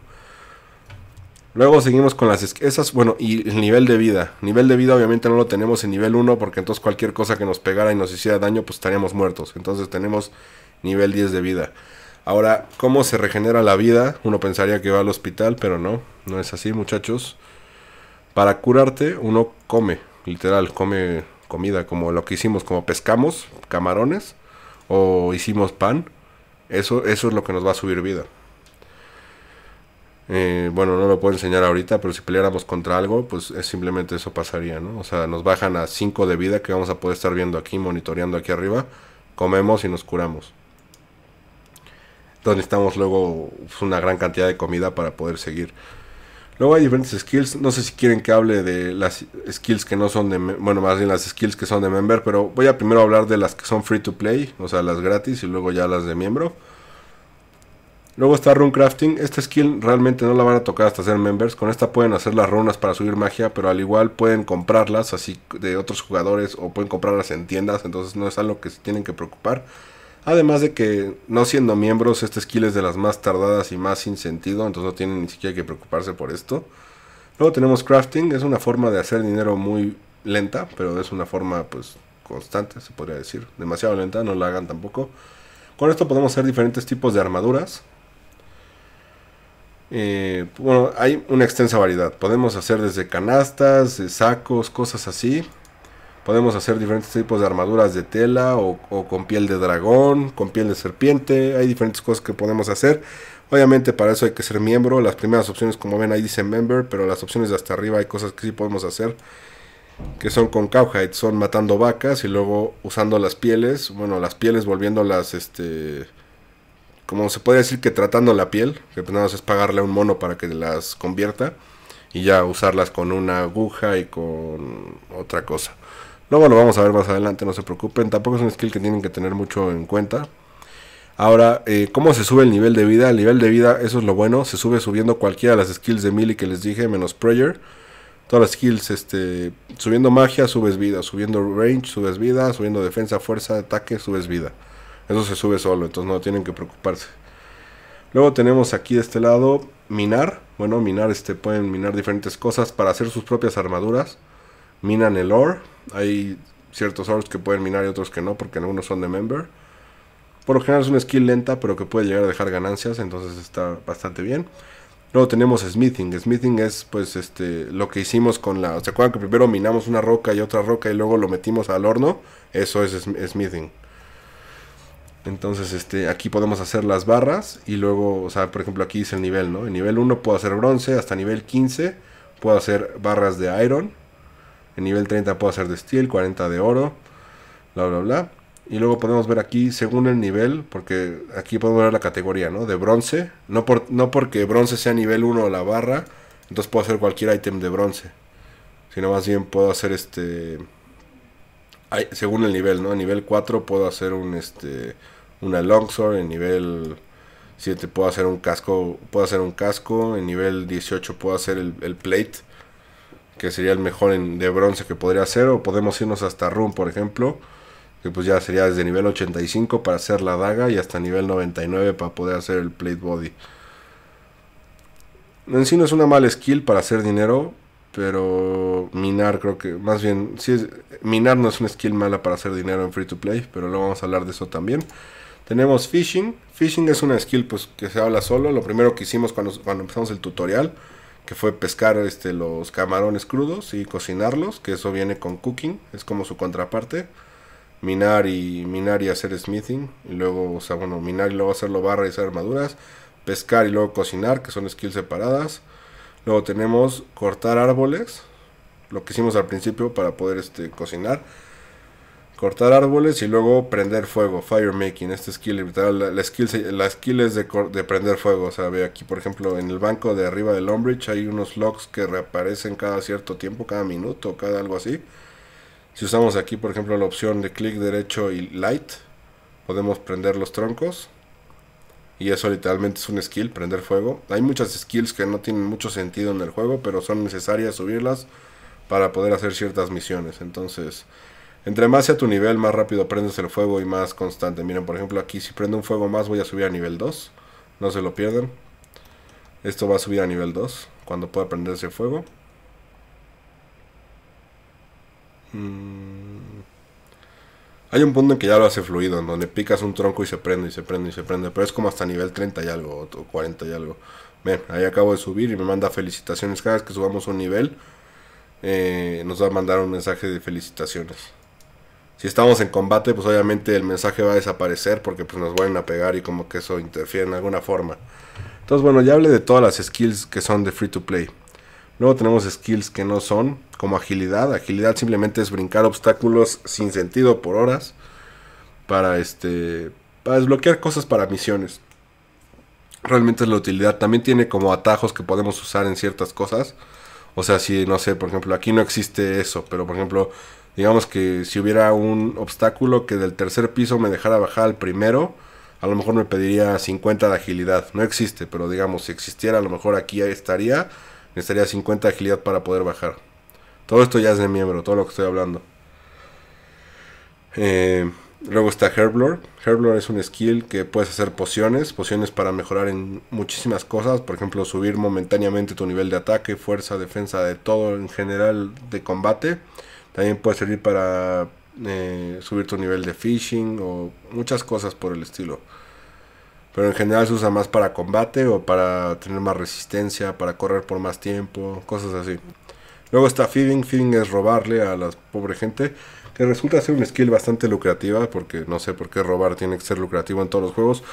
Luego seguimos con las esas, bueno, y el nivel de vida. Nivel de vida obviamente no lo tenemos en nivel 1 porque entonces cualquier cosa que nos pegara y nos hiciera daño pues estaríamos muertos. Entonces tenemos nivel 10 de vida. Ahora, ¿cómo se regenera la vida? Uno pensaría que va al hospital, pero no, no es así muchachos. Para curarte uno come, literal, come comida, como lo que hicimos, como pescamos camarones o hicimos pan, eso, eso es lo que nos va a subir vida. Eh, bueno, no lo puedo enseñar ahorita, pero si peleáramos contra algo, pues es simplemente eso pasaría, ¿no? O sea, nos bajan a 5 de vida que vamos a poder estar viendo aquí, monitoreando aquí arriba, comemos y nos curamos. Entonces necesitamos luego pues, una gran cantidad de comida para poder seguir. Luego hay diferentes skills. No sé si quieren que hable de las skills que no son de. Bueno, más bien las skills que son de member. Pero voy a primero hablar de las que son free to play. O sea, las gratis y luego ya las de miembro. Luego está Runecrafting. Esta skill realmente no la van a tocar hasta ser members. Con esta pueden hacer las runas para subir magia. Pero al igual pueden comprarlas así de otros jugadores. O pueden comprarlas en tiendas. Entonces no es algo que se tienen que preocupar. Además de que no siendo miembros, esta skill es de las más tardadas y más sin sentido, entonces no tienen ni siquiera que preocuparse por esto. Luego tenemos crafting, es una forma de hacer dinero muy lenta, pero es una forma pues constante, se podría decir. Demasiado lenta, no la hagan tampoco. Con esto podemos hacer diferentes tipos de armaduras. Eh, bueno, hay una extensa variedad. Podemos hacer desde canastas, sacos, cosas así. Podemos hacer diferentes tipos de armaduras de tela o, con piel de dragón, con piel de serpiente. Hay diferentes cosas que podemos hacer. Obviamente para eso hay que ser miembro. Las primeras opciones como ven ahí dice member, pero las opciones de hasta arriba hay cosas que sí podemos hacer. Que son con cowhide, son matando vacas y luego usando las pieles. Bueno, las pieles volviéndolas este... Como se puede decir que tratando la piel, que tenemos pues es pagarle a un mono para que las convierta y ya usarlas con una aguja y con otra cosa. Luego lo vamos a ver más adelante, no se preocupen. Tampoco es un skill que tienen que tener mucho en cuenta. Ahora, eh, ¿cómo se sube el nivel de vida? El nivel de vida, eso es lo bueno. Se sube subiendo cualquiera de las skills de melee que les dije, menos prayer. Todas las skills, este, subiendo magia, subes vida. Subiendo range, subes vida. Subiendo defensa, fuerza, ataque, subes vida. Eso se sube solo, entonces no tienen que preocuparse. Luego tenemos aquí de este lado minar. Bueno, minar, este, pueden minar diferentes cosas para hacer sus propias armaduras minan el ore. Hay ciertos ores que pueden minar y otros que no, porque algunos son de member. Por lo general es una skill lenta, pero que puede llegar a dejar ganancias, entonces está bastante bien. Luego tenemos smithing. Smithing es pues este lo que hicimos con la. ¿Se acuerdan que primero minamos una roca y otra roca y luego lo metimos al horno? Eso es smithing. Entonces, este, aquí podemos hacer las barras y luego, o sea, por ejemplo, aquí dice el nivel, ¿no? En nivel 1 puedo hacer bronce, hasta nivel 15 puedo hacer barras de iron. En nivel 30 puedo hacer de steel, 40 de oro, bla, bla, bla. Y luego podemos ver aquí, según el nivel, porque aquí podemos ver la categoría, ¿no? De bronce. No, por, no porque bronce sea nivel 1 la barra, entonces puedo hacer cualquier ítem de bronce. Sino más bien puedo hacer este... según el nivel, ¿no? En nivel 4 puedo hacer un este una longsword, en nivel 7 puedo hacer un casco, puedo hacer un casco, en nivel 18 puedo hacer el plate que sería el mejor de bronce que podría ser, o podemos irnos hasta Rune, por ejemplo, que pues ya sería desde nivel 85 para hacer la daga y hasta nivel 99 para poder hacer el plate body. En sí no es una mala skill para hacer dinero, pero minar creo que, más bien, es, minar no es una skill mala para hacer dinero en free to play, pero luego vamos a hablar de eso también. Tenemos fishing... ...fishing es una skill pues que se habla solo, lo primero que hicimos cuando, cuando empezamos el tutorial que fue pescar este, los camarones crudos y cocinarlos, que eso viene con cooking, es como su contraparte. Minar y, minar y hacer smithing, y luego, o sea, bueno, minar y luego hacerlo barra y hacer armaduras. Pescar y luego cocinar, que son skills separadas. Luego tenemos cortar árboles, lo que hicimos al principio para poder este, cocinar cortar árboles y luego prender fuego, fire making este skill, la, skill, la skill es de, prender fuego, o sea, ve aquí por ejemplo en el banco de arriba del Ombridge hay unos logs que reaparecen cada cierto tiempo, cada minuto, cada algo así. Si usamos aquí por ejemplo la opción de clic derecho y light, podemos prender los troncos. Y eso literalmente es un skill, prender fuego. Hay muchas skills que no tienen mucho sentido en el juego, pero son necesarias subirlas para poder hacer ciertas misiones. Entonces, entre más sea tu nivel, más rápido prendes el fuego y más constante. Miren, por ejemplo, aquí si prendo un fuego más voy a subir a nivel 2. No se lo pierdan. Esto va a subir a nivel 2 cuando pueda prenderse fuego. Mm. Hay un punto en que ya lo hace fluido, en donde picas un tronco y se prende y se prende y se prende, pero es como hasta nivel 30 y algo, o 40 y algo. Ven, ahí acabo de subir y me manda felicitaciones. Cada vez que subamos un nivel, eh, nos va a mandar un mensaje de felicitaciones si estamos en combate, pues obviamente el mensaje va a desaparecer porque pues nos van a pegar y como que eso interfiere en alguna forma. Entonces, bueno, ya hablé de todas las skills que son de free to play. Luego tenemos skills que no son, como agilidad. Agilidad simplemente es brincar obstáculos sin sentido por horas para este para desbloquear cosas para misiones. Realmente es la utilidad. También tiene como atajos que podemos usar en ciertas cosas. O sea, si no sé, por ejemplo, aquí no existe eso, pero por ejemplo, digamos que si hubiera un obstáculo que del tercer piso me dejara bajar al primero, a lo mejor me pediría 50 de agilidad. No existe, pero digamos, si existiera, a lo mejor aquí estaría, necesitaría 50 de agilidad para poder bajar. Todo esto ya es de miembro, todo lo que estoy hablando. Eh, luego está herblor herblor es un skill que puedes hacer pociones, pociones para mejorar en muchísimas cosas, por ejemplo, subir momentáneamente tu nivel de ataque, fuerza, defensa, de todo en general de combate. También puede servir para eh, subir tu nivel de fishing o muchas cosas por el estilo. Pero en general se usa más para combate o para tener más resistencia, para correr por más tiempo, cosas así. Luego está feeding. Feeding es robarle a la pobre gente, que resulta ser una skill bastante lucrativa, porque no sé por qué robar tiene que ser lucrativo en todos los juegos,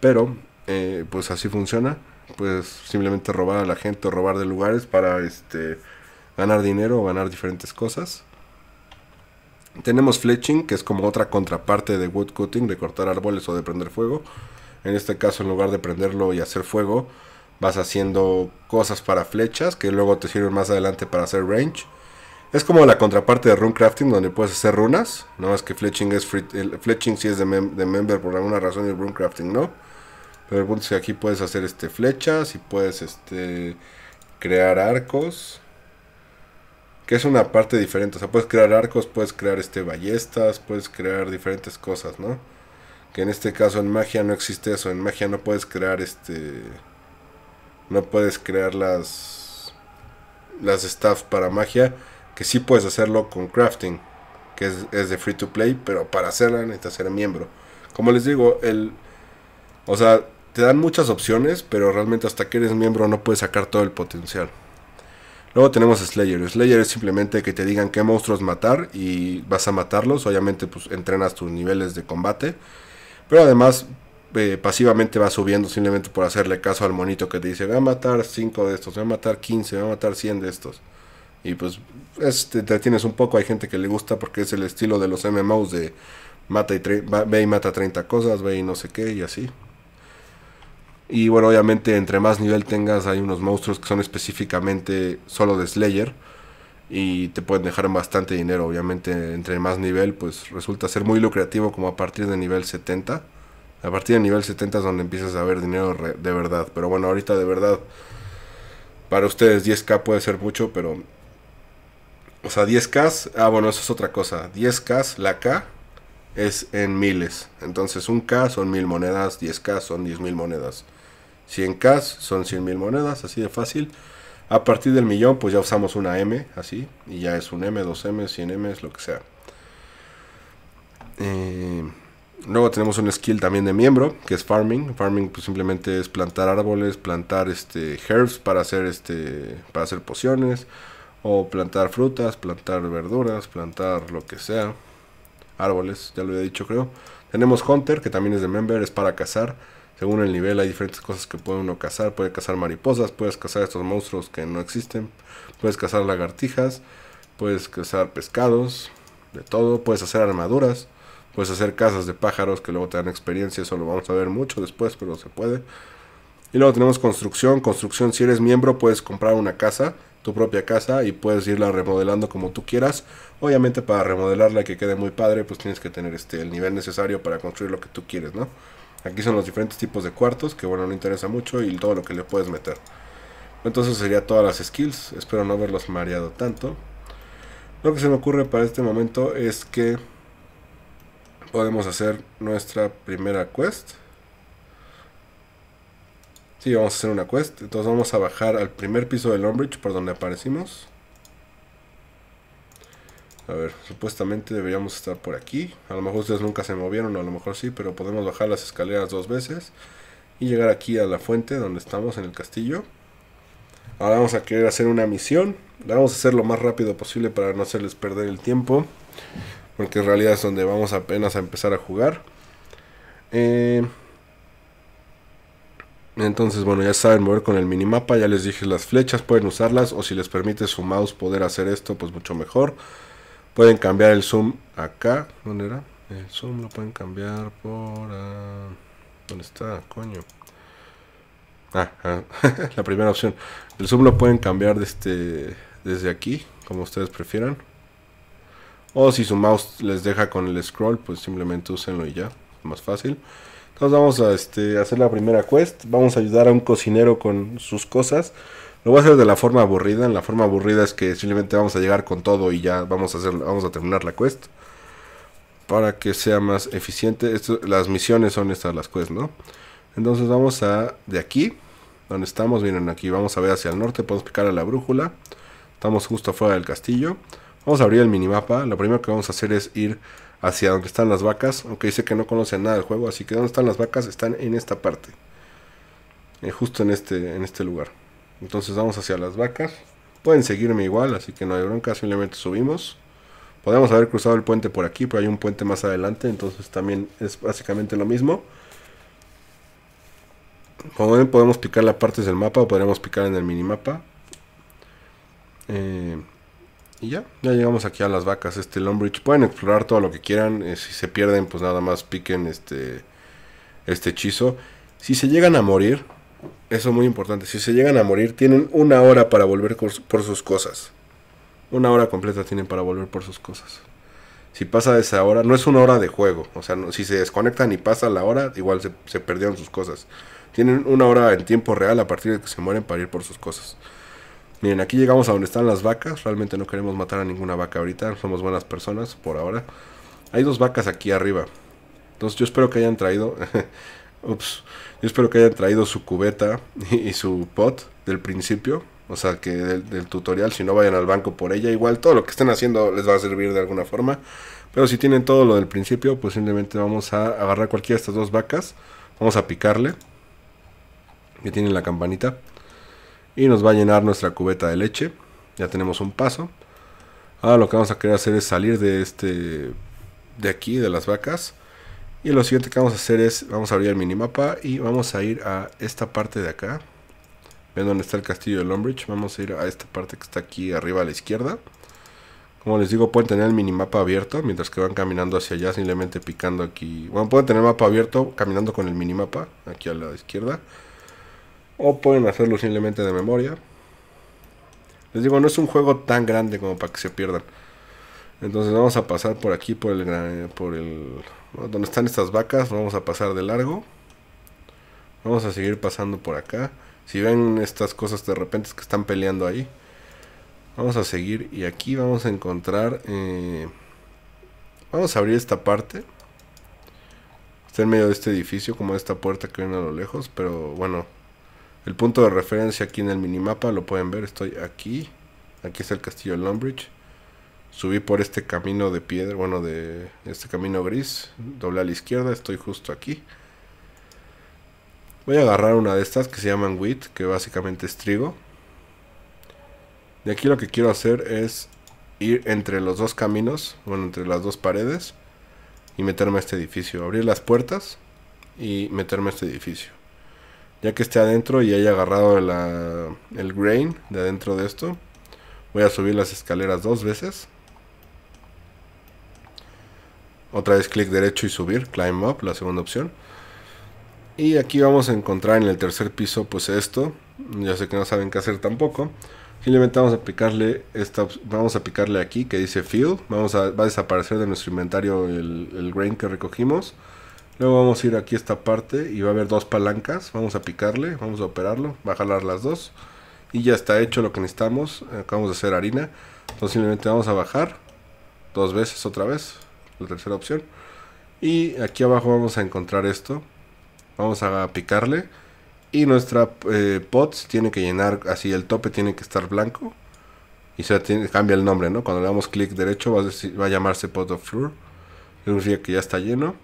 pero eh, pues así funciona. Pues simplemente robar a la gente o robar de lugares para este, ganar dinero o ganar diferentes cosas. Tenemos fletching, que es como otra contraparte de woodcutting, de cortar árboles o de prender fuego. En este caso, en lugar de prenderlo y hacer fuego, vas haciendo cosas para flechas que luego te sirven más adelante para hacer range. Es como la contraparte de runecrafting donde puedes hacer runas, no es que fletching es fletching sí es de, member por alguna razón y runecrafting no. Pero el punto es que aquí puedes hacer este flechas y puedes este crear arcos que es una parte diferente. O sea, puedes crear arcos, puedes crear este ballestas, puedes crear diferentes cosas, ¿no? Que en este caso en magia no existe eso. En magia no puedes crear este. No puedes crear las. Las staffs para magia. Que sí puedes hacerlo con crafting. Que es, es de free to play. Pero para hacerla necesitas ser miembro. Como les digo, el. O sea, te dan muchas opciones. Pero realmente hasta que eres miembro no puedes sacar todo el potencial. Luego tenemos Slayer. Slayer es simplemente que te digan qué monstruos matar y vas a matarlos. Obviamente, pues entrenas tus niveles de combate. Pero además, eh, pasivamente vas subiendo simplemente por hacerle caso al monito que te dice: Voy a matar 5 de estos, voy a matar 15, voy a matar 100 de estos. Y pues este, te tienes un poco. Hay gente que le gusta porque es el estilo de los MMOs de mata y ve y mata 30 cosas, ve y no sé qué y así. Y bueno, obviamente entre más nivel tengas hay unos monstruos que son específicamente solo de Slayer. Y te pueden dejar bastante dinero. Obviamente entre más nivel pues resulta ser muy lucrativo como a partir de nivel 70. A partir de nivel 70 es donde empiezas a ver dinero de verdad. Pero bueno, ahorita de verdad para ustedes 10k puede ser mucho, pero... O sea, 10k... Ah, bueno, eso es otra cosa. 10k, la K es en miles. Entonces un K son mil monedas, 10K son 10 mil monedas. 100K son 100.000 mil monedas, así de fácil. A partir del millón, pues ya usamos una M, así, y ya es un M, 2M, 100M, es lo que sea. Eh, luego tenemos un skill también de miembro, que es farming. Farming pues, simplemente es plantar árboles, plantar este, herbs para hacer, este, para hacer pociones, o plantar frutas, plantar verduras, plantar lo que sea. Árboles, ya lo había dicho creo. Tenemos Hunter, que también es de member, es para cazar. Según el nivel hay diferentes cosas que puede uno cazar. Puede cazar mariposas, puedes cazar estos monstruos que no existen. Puedes cazar lagartijas, puedes cazar pescados, de todo. Puedes hacer armaduras, puedes hacer casas de pájaros que luego te dan experiencia. Eso lo vamos a ver mucho después, pero se puede. Y luego tenemos construcción. Construcción, si eres miembro, puedes comprar una casa, tu propia casa, y puedes irla remodelando como tú quieras. Obviamente para remodelarla y que quede muy padre, pues tienes que tener este, el nivel necesario para construir lo que tú quieres, ¿no? Aquí son los diferentes tipos de cuartos, que bueno, no interesa mucho y todo lo que le puedes meter. Entonces sería todas las skills, espero no haberlos mareado tanto. Lo que se me ocurre para este momento es que podemos hacer nuestra primera quest. Sí, vamos a hacer una quest. Entonces vamos a bajar al primer piso del Lombridge, por donde aparecimos. A ver, supuestamente deberíamos estar por aquí. A lo mejor ustedes nunca se movieron, a lo mejor sí, pero podemos bajar las escaleras dos veces y llegar aquí a la fuente donde estamos en el castillo. Ahora vamos a querer hacer una misión. vamos a hacer lo más rápido posible para no hacerles perder el tiempo. Porque en realidad es donde vamos apenas a empezar a jugar. Eh, entonces, bueno, ya saben mover con el minimapa. Ya les dije las flechas, pueden usarlas. O si les permite su mouse poder hacer esto, pues mucho mejor. Pueden cambiar el zoom acá. ¿Dónde era? El zoom lo pueden cambiar por... Ah, ¿Dónde está? Coño. Ah, ah la primera opción. El zoom lo pueden cambiar desde, este, desde aquí, como ustedes prefieran. O si su mouse les deja con el scroll, pues simplemente úsenlo y ya. Más fácil. Entonces vamos a este, hacer la primera quest. Vamos a ayudar a un cocinero con sus cosas. Lo voy a hacer de la forma aburrida. en La forma aburrida es que simplemente vamos a llegar con todo y ya vamos a, hacer, vamos a terminar la quest. Para que sea más eficiente. las misiones son estas las quests, ¿no? Entonces vamos a... De aquí, donde estamos, miren aquí. Vamos a ver hacia el norte. Podemos picar a la brújula. Estamos justo afuera del castillo. Vamos a abrir el minimapa. Lo primero que vamos a hacer es ir hacia donde están las vacas. Aunque dice que no conocen nada del juego. Así que donde están las vacas están en esta parte. Eh, justo en este, en este lugar. Entonces vamos hacia las vacas. Pueden seguirme igual, así que no hay bronca, simplemente subimos. Podemos haber cruzado el puente por aquí, pero hay un puente más adelante, entonces también es básicamente lo mismo. Como ven, podemos picar las partes del mapa o podemos picar en el minimapa. Eh, y ya, ya llegamos aquí a las vacas, este Lombridge. Pueden explorar todo lo que quieran. Eh, si se pierden, pues nada más piquen este, este hechizo. Si se llegan a morir, eso es muy importante. Si se llegan a morir, tienen una hora para volver por sus cosas. Una hora completa tienen para volver por sus cosas. Si pasa esa hora, no es una hora de juego. O sea, si se desconectan y pasa la hora, igual se, se perdieron sus cosas. Tienen una hora en tiempo real a partir de que se mueren para ir por sus cosas. Miren, aquí llegamos a donde están las vacas. Realmente no queremos matar a ninguna vaca ahorita. Somos buenas personas por ahora. Hay dos vacas aquí arriba. Entonces yo espero que hayan traído Ups, yo espero que hayan traído su cubeta y, su pot del principio. O sea, que del, tutorial, si no vayan al banco por ella, igual todo lo que estén haciendo les va a servir de alguna forma. Pero si tienen todo lo del principio, pues simplemente vamos a agarrar cualquiera de estas dos vacas. Vamos a picarle. Que tienen la campanita. Y nos va a llenar nuestra cubeta de leche. Ya tenemos un paso. Ahora lo que vamos a querer hacer es salir de este... De aquí, de las vacas y lo siguiente que vamos a hacer es, vamos a abrir el minimapa y vamos a ir a esta parte de acá. ¿Ven dónde está el castillo de Lombridge? Vamos a ir a esta parte que está aquí arriba a la izquierda. Como les digo, pueden tener el minimapa abierto mientras que van caminando hacia allá, simplemente picando aquí. Bueno, pueden tener el mapa abierto caminando con el minimapa aquí a la izquierda. O pueden hacerlo simplemente de memoria. Les digo, no es un juego tan grande como para que se pierdan. Entonces vamos a pasar por aquí, por el, por el donde están estas vacas, vamos a pasar de largo. Vamos a seguir pasando por acá. Si ven estas cosas de repente que están peleando ahí. Vamos a seguir y aquí vamos a encontrar... Eh, vamos a abrir esta parte. Está en medio de este edificio, como esta puerta que viene a lo lejos. Pero bueno, el punto de referencia aquí en el minimapa lo pueden ver. Estoy aquí. Aquí está el castillo Lombridge. Subí por este camino de piedra, bueno, de este camino gris. Doble a la izquierda, estoy justo aquí. Voy a agarrar una de estas que se llaman wheat, que básicamente es trigo. ...y aquí lo que quiero hacer es ir entre los dos caminos, bueno, entre las dos paredes, y meterme a este edificio. Abrir las puertas y meterme a este edificio. Ya que esté adentro y haya agarrado el grain de adentro de esto, voy a subir las escaleras dos veces. Otra vez clic derecho y subir, climb up, la segunda opción. Y aquí vamos a encontrar en el tercer piso pues esto. Ya sé que no saben qué hacer tampoco. Simplemente vamos a picarle esta, vamos a picarle aquí que dice fill. Vamos a, va a desaparecer de nuestro inventario el, grain que recogimos. Luego vamos a ir aquí a esta parte y va a haber dos palancas. Vamos a picarle, vamos a operarlo, va a jalar las dos. Y ya está hecho lo que necesitamos. Acabamos de hacer harina. Entonces simplemente vamos a bajar dos veces otra vez la tercera opción. Y aquí abajo vamos a encontrar esto. Vamos a picarle. Y nuestra pot eh, POTS tiene que llenar, así el tope tiene que estar blanco. Y se cambia el nombre, ¿no? Cuando le damos clic derecho va a, llamarse Pot of Floor. Significa que ya está lleno.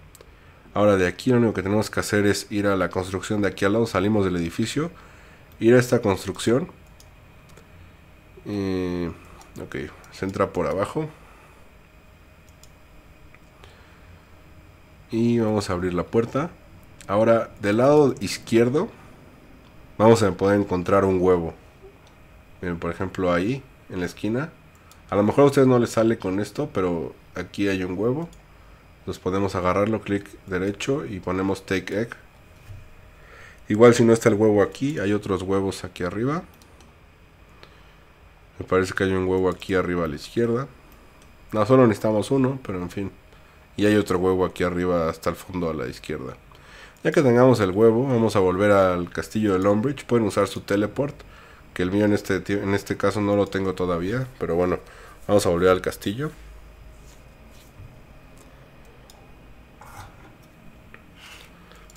Ahora de aquí lo único que tenemos que hacer es ir a la construcción de aquí al lado. Salimos del edificio. Ir a esta construcción. ok, se entra por abajo. Y vamos a abrir la puerta. Ahora, del lado izquierdo, vamos a poder encontrar un huevo. Miren, por ejemplo, ahí, en la esquina. A lo mejor a ustedes no les sale con esto, pero aquí hay un huevo. Nos podemos agarrarlo, clic derecho y ponemos take egg. Igual si no está el huevo aquí, hay otros huevos aquí arriba. Me parece que hay un huevo aquí arriba a la izquierda. No, solo necesitamos uno, pero en fin y hay otro huevo aquí arriba hasta el fondo a la izquierda. Ya que tengamos el huevo, vamos a volver al castillo de Lombridge. Pueden usar su teleport, que el mío en este, en este caso no lo tengo todavía, pero bueno, vamos a volver al castillo.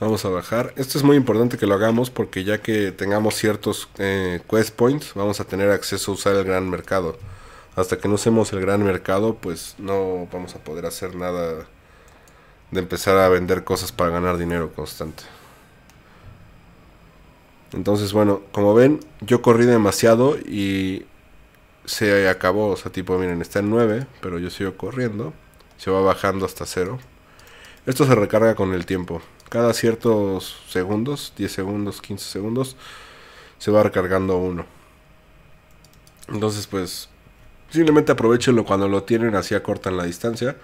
Vamos a bajar. Esto es muy importante que lo hagamos porque ya que tengamos ciertos eh, quest points, vamos a tener acceso a usar el gran mercado hasta que no usemos el gran mercado, pues no vamos a poder hacer nada de empezar a vender cosas para ganar dinero constante. Entonces, bueno, como ven, yo corrí demasiado y se acabó. O sea, tipo, miren, está en 9, pero yo sigo corriendo. Se va bajando hasta 0. Esto se recarga con el tiempo. Cada ciertos segundos, 10 segundos, 15 segundos, se va recargando uno. Entonces, pues, Simplemente aprovechenlo cuando lo tienen, así acortan la distancia.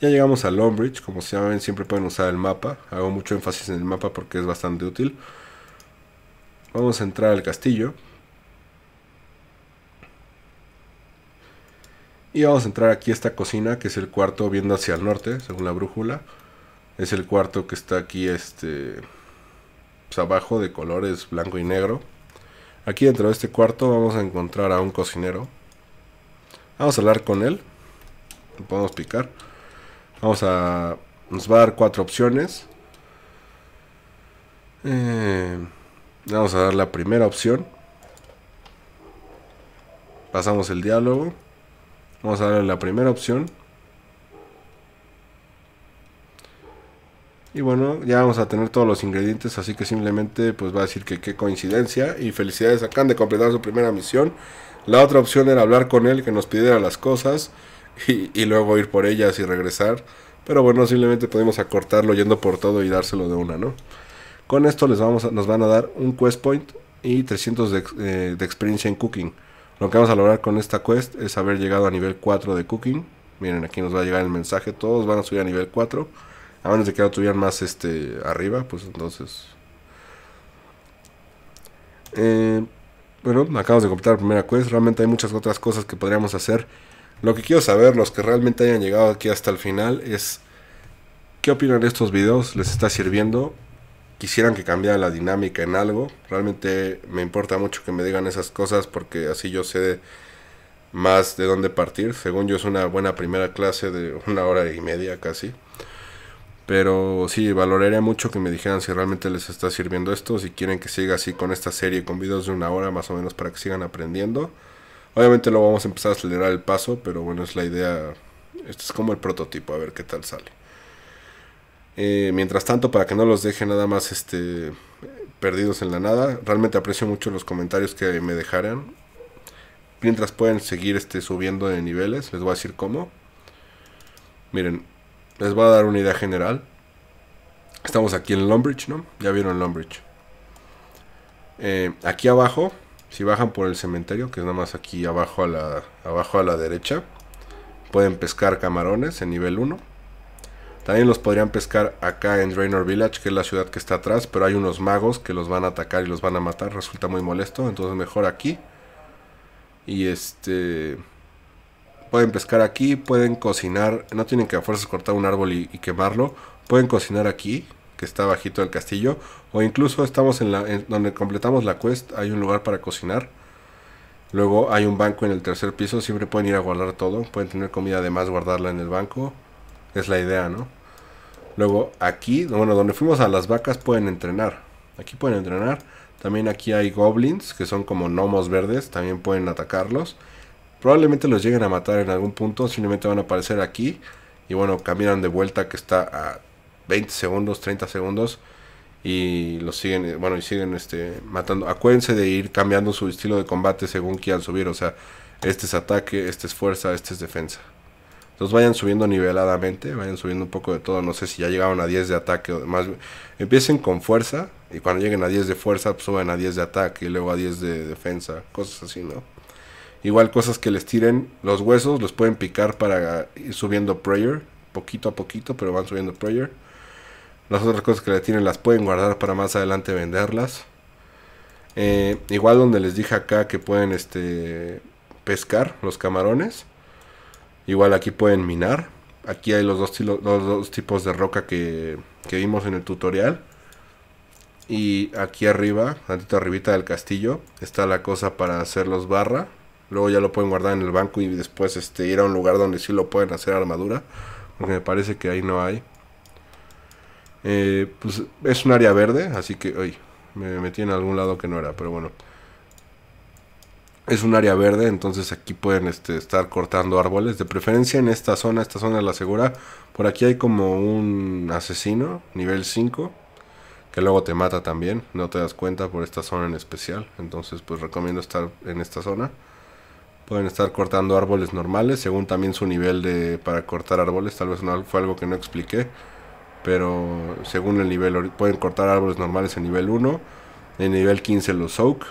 Ya llegamos a Longbridge como saben siempre pueden usar el mapa. Hago mucho énfasis en el mapa porque es bastante útil. Vamos a entrar al castillo. Y vamos a entrar aquí a esta cocina, que es el cuarto viendo hacia el norte, según la brújula. Es el cuarto que está aquí, este, pues, abajo de colores blanco y negro. Aquí dentro de este cuarto vamos a encontrar a un cocinero. Vamos a hablar con él. Lo podemos picar. Vamos a. Nos va a dar cuatro opciones. Eh, vamos a dar la primera opción. Pasamos el diálogo. Vamos a darle la primera opción. Y bueno, ya vamos a tener todos los ingredientes, así que simplemente pues va a decir que qué coincidencia. Y felicidades, acaban de completar su primera misión. La otra opción era hablar con él, que nos pidiera las cosas y, luego ir por ellas y regresar. Pero bueno, simplemente podemos acortarlo yendo por todo y dárselo de una, ¿no? Con esto les vamos nos van a dar un quest point y 300 eh, de, experiencia en cooking. Lo que vamos a lograr con esta quest es haber llegado a nivel 4 de cooking. Miren, aquí nos va a llegar el mensaje. Todos van a subir a nivel 4. A menos de que no tuvieran más este arriba, pues entonces... Eh, bueno, acabamos de completar la primera quest. Realmente hay muchas otras cosas que podríamos hacer. Lo que quiero saber, los que realmente hayan llegado aquí hasta el final, es qué opinan de estos videos. ¿Les está sirviendo? ¿Quisieran que cambiara la dinámica en algo? Realmente me importa mucho que me digan esas cosas porque así yo sé más de dónde partir. Según yo es una buena primera clase de una hora y media casi. Pero sí, valoraría mucho que me dijeran si realmente les está sirviendo esto, si quieren que siga así con esta serie, con videos de una hora más o menos para que sigan aprendiendo. Obviamente lo vamos a empezar a acelerar el paso, pero bueno, es la idea. Este es como el prototipo, a ver qué tal sale. Eh, mientras tanto, para que no los deje nada más este, perdidos en la nada, realmente aprecio mucho los comentarios que me dejaran. Mientras pueden seguir este, subiendo de niveles, les voy a decir cómo. Miren, les voy a dar una idea general. Estamos aquí en Lombridge, ¿no? Ya vieron Lombridge. Eh, aquí abajo, si bajan por el cementerio, que es nada más aquí abajo a la, abajo a la derecha, pueden pescar camarones en nivel 1. También los podrían pescar acá en Draenor Village, que es la ciudad que está atrás, pero hay unos magos que los van a atacar y los van a matar. Resulta muy molesto, entonces mejor aquí. Y este... Pueden pescar aquí, pueden cocinar. No tienen que a fuerzas cortar un árbol y, quemarlo. Pueden cocinar aquí, que está bajito del castillo. O incluso estamos en, la, donde completamos la quest. Hay un lugar para cocinar. Luego hay un banco en el tercer piso. Siempre pueden ir a guardar todo. Pueden tener comida además más, guardarla en el banco. Es la idea, ¿no? Luego aquí, bueno, donde fuimos a las vacas pueden entrenar. Aquí pueden entrenar. También aquí hay goblins, que son como gnomos verdes. También pueden atacarlos. Probablemente los lleguen a matar en algún punto, simplemente van a aparecer aquí y bueno, caminan de vuelta que está a 20 segundos, 30 segundos y los siguen, eh, bueno, y siguen este, matando. Acuérdense de ir cambiando su estilo de combate según quieran subir, o sea, este es ataque, este es fuerza, este es defensa. Entonces vayan subiendo niveladamente, vayan subiendo un poco de todo. No sé si ya llegaron a 10 de ataque o demás. Empiecen con fuerza y cuando lleguen a 10 de fuerza, pues suben a 10 de ataque y luego a 10 de defensa, cosas así, ¿no? Igual cosas que les tiren los huesos, los pueden picar para ir subiendo prayer, poquito a poquito, pero van subiendo prayer. Las otras cosas que les tienen las pueden guardar para más adelante venderlas. Eh, igual donde les dije acá que pueden este, pescar los camarones. Igual aquí pueden minar. Aquí hay los dos, tipos de roca que, vimos en el tutorial. Y aquí arriba, tantito arribita del castillo, está la cosa para hacerlos barra. Luego ya lo pueden guardar en el banco y después este, ir a un lugar donde sí lo pueden hacer armadura. Porque me parece que ahí no hay. Eh, pues es un área verde, así que... hoy me metí en algún lado que no era, pero bueno. Es un área verde, entonces aquí pueden este, estar cortando árboles. De preferencia en esta zona, esta zona es la segura. Por aquí hay como un asesino, nivel 5 que luego te mata también, no te das cuenta por esta zona en especial, entonces pues recomiendo estar en esta zona. Pueden estar cortando árboles normales, según también su nivel de para cortar árboles. Tal vez no, fue algo que no expliqué. Pero según el nivel, pueden cortar árboles normales en nivel 1. En nivel 15 los oak.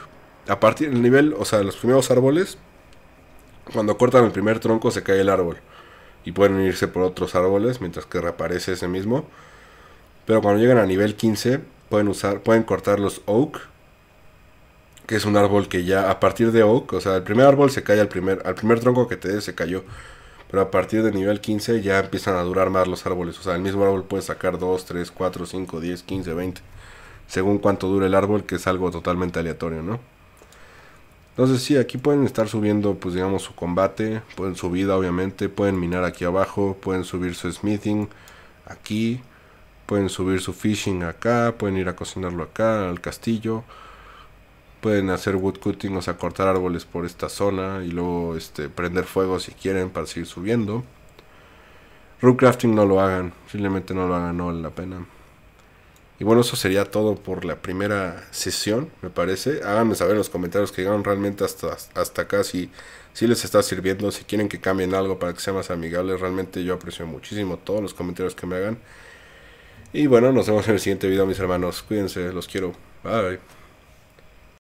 A partir del nivel, o sea, los primeros árboles, cuando cortan el primer tronco se cae el árbol. Y pueden irse por otros árboles mientras que reaparece ese mismo. Pero cuando llegan a nivel 15 pueden, usar, pueden cortar los oak que es un árbol que ya a partir de oak, o sea, el primer árbol se cae al primer, al primer tronco que te dé se cayó. Pero a partir de nivel 15 ya empiezan a durar más los árboles. O sea, el mismo árbol puede sacar 2, 3, 4, 5, 10, 15, 20. Según cuánto dure el árbol, que es algo totalmente aleatorio, ¿no? Entonces sí, aquí pueden estar subiendo, pues digamos, su combate, pueden su vida, obviamente, pueden minar aquí abajo, pueden subir su smithing aquí, pueden subir su fishing acá, pueden ir a cocinarlo acá, al castillo pueden hacer woodcutting, o sea, cortar árboles por esta zona y luego este, prender fuego si quieren para seguir subiendo. Rootcrafting no lo hagan, simplemente no lo hagan, no vale la pena. Y bueno, eso sería todo por la primera sesión, me parece. Háganme saber en los comentarios que llegaron realmente hasta, hasta acá, si, les está sirviendo, si quieren que cambien algo para que sea más amigable. Realmente yo aprecio muchísimo todos los comentarios que me hagan. Y bueno, nos vemos en el siguiente video, mis hermanos. Cuídense, los quiero. Bye.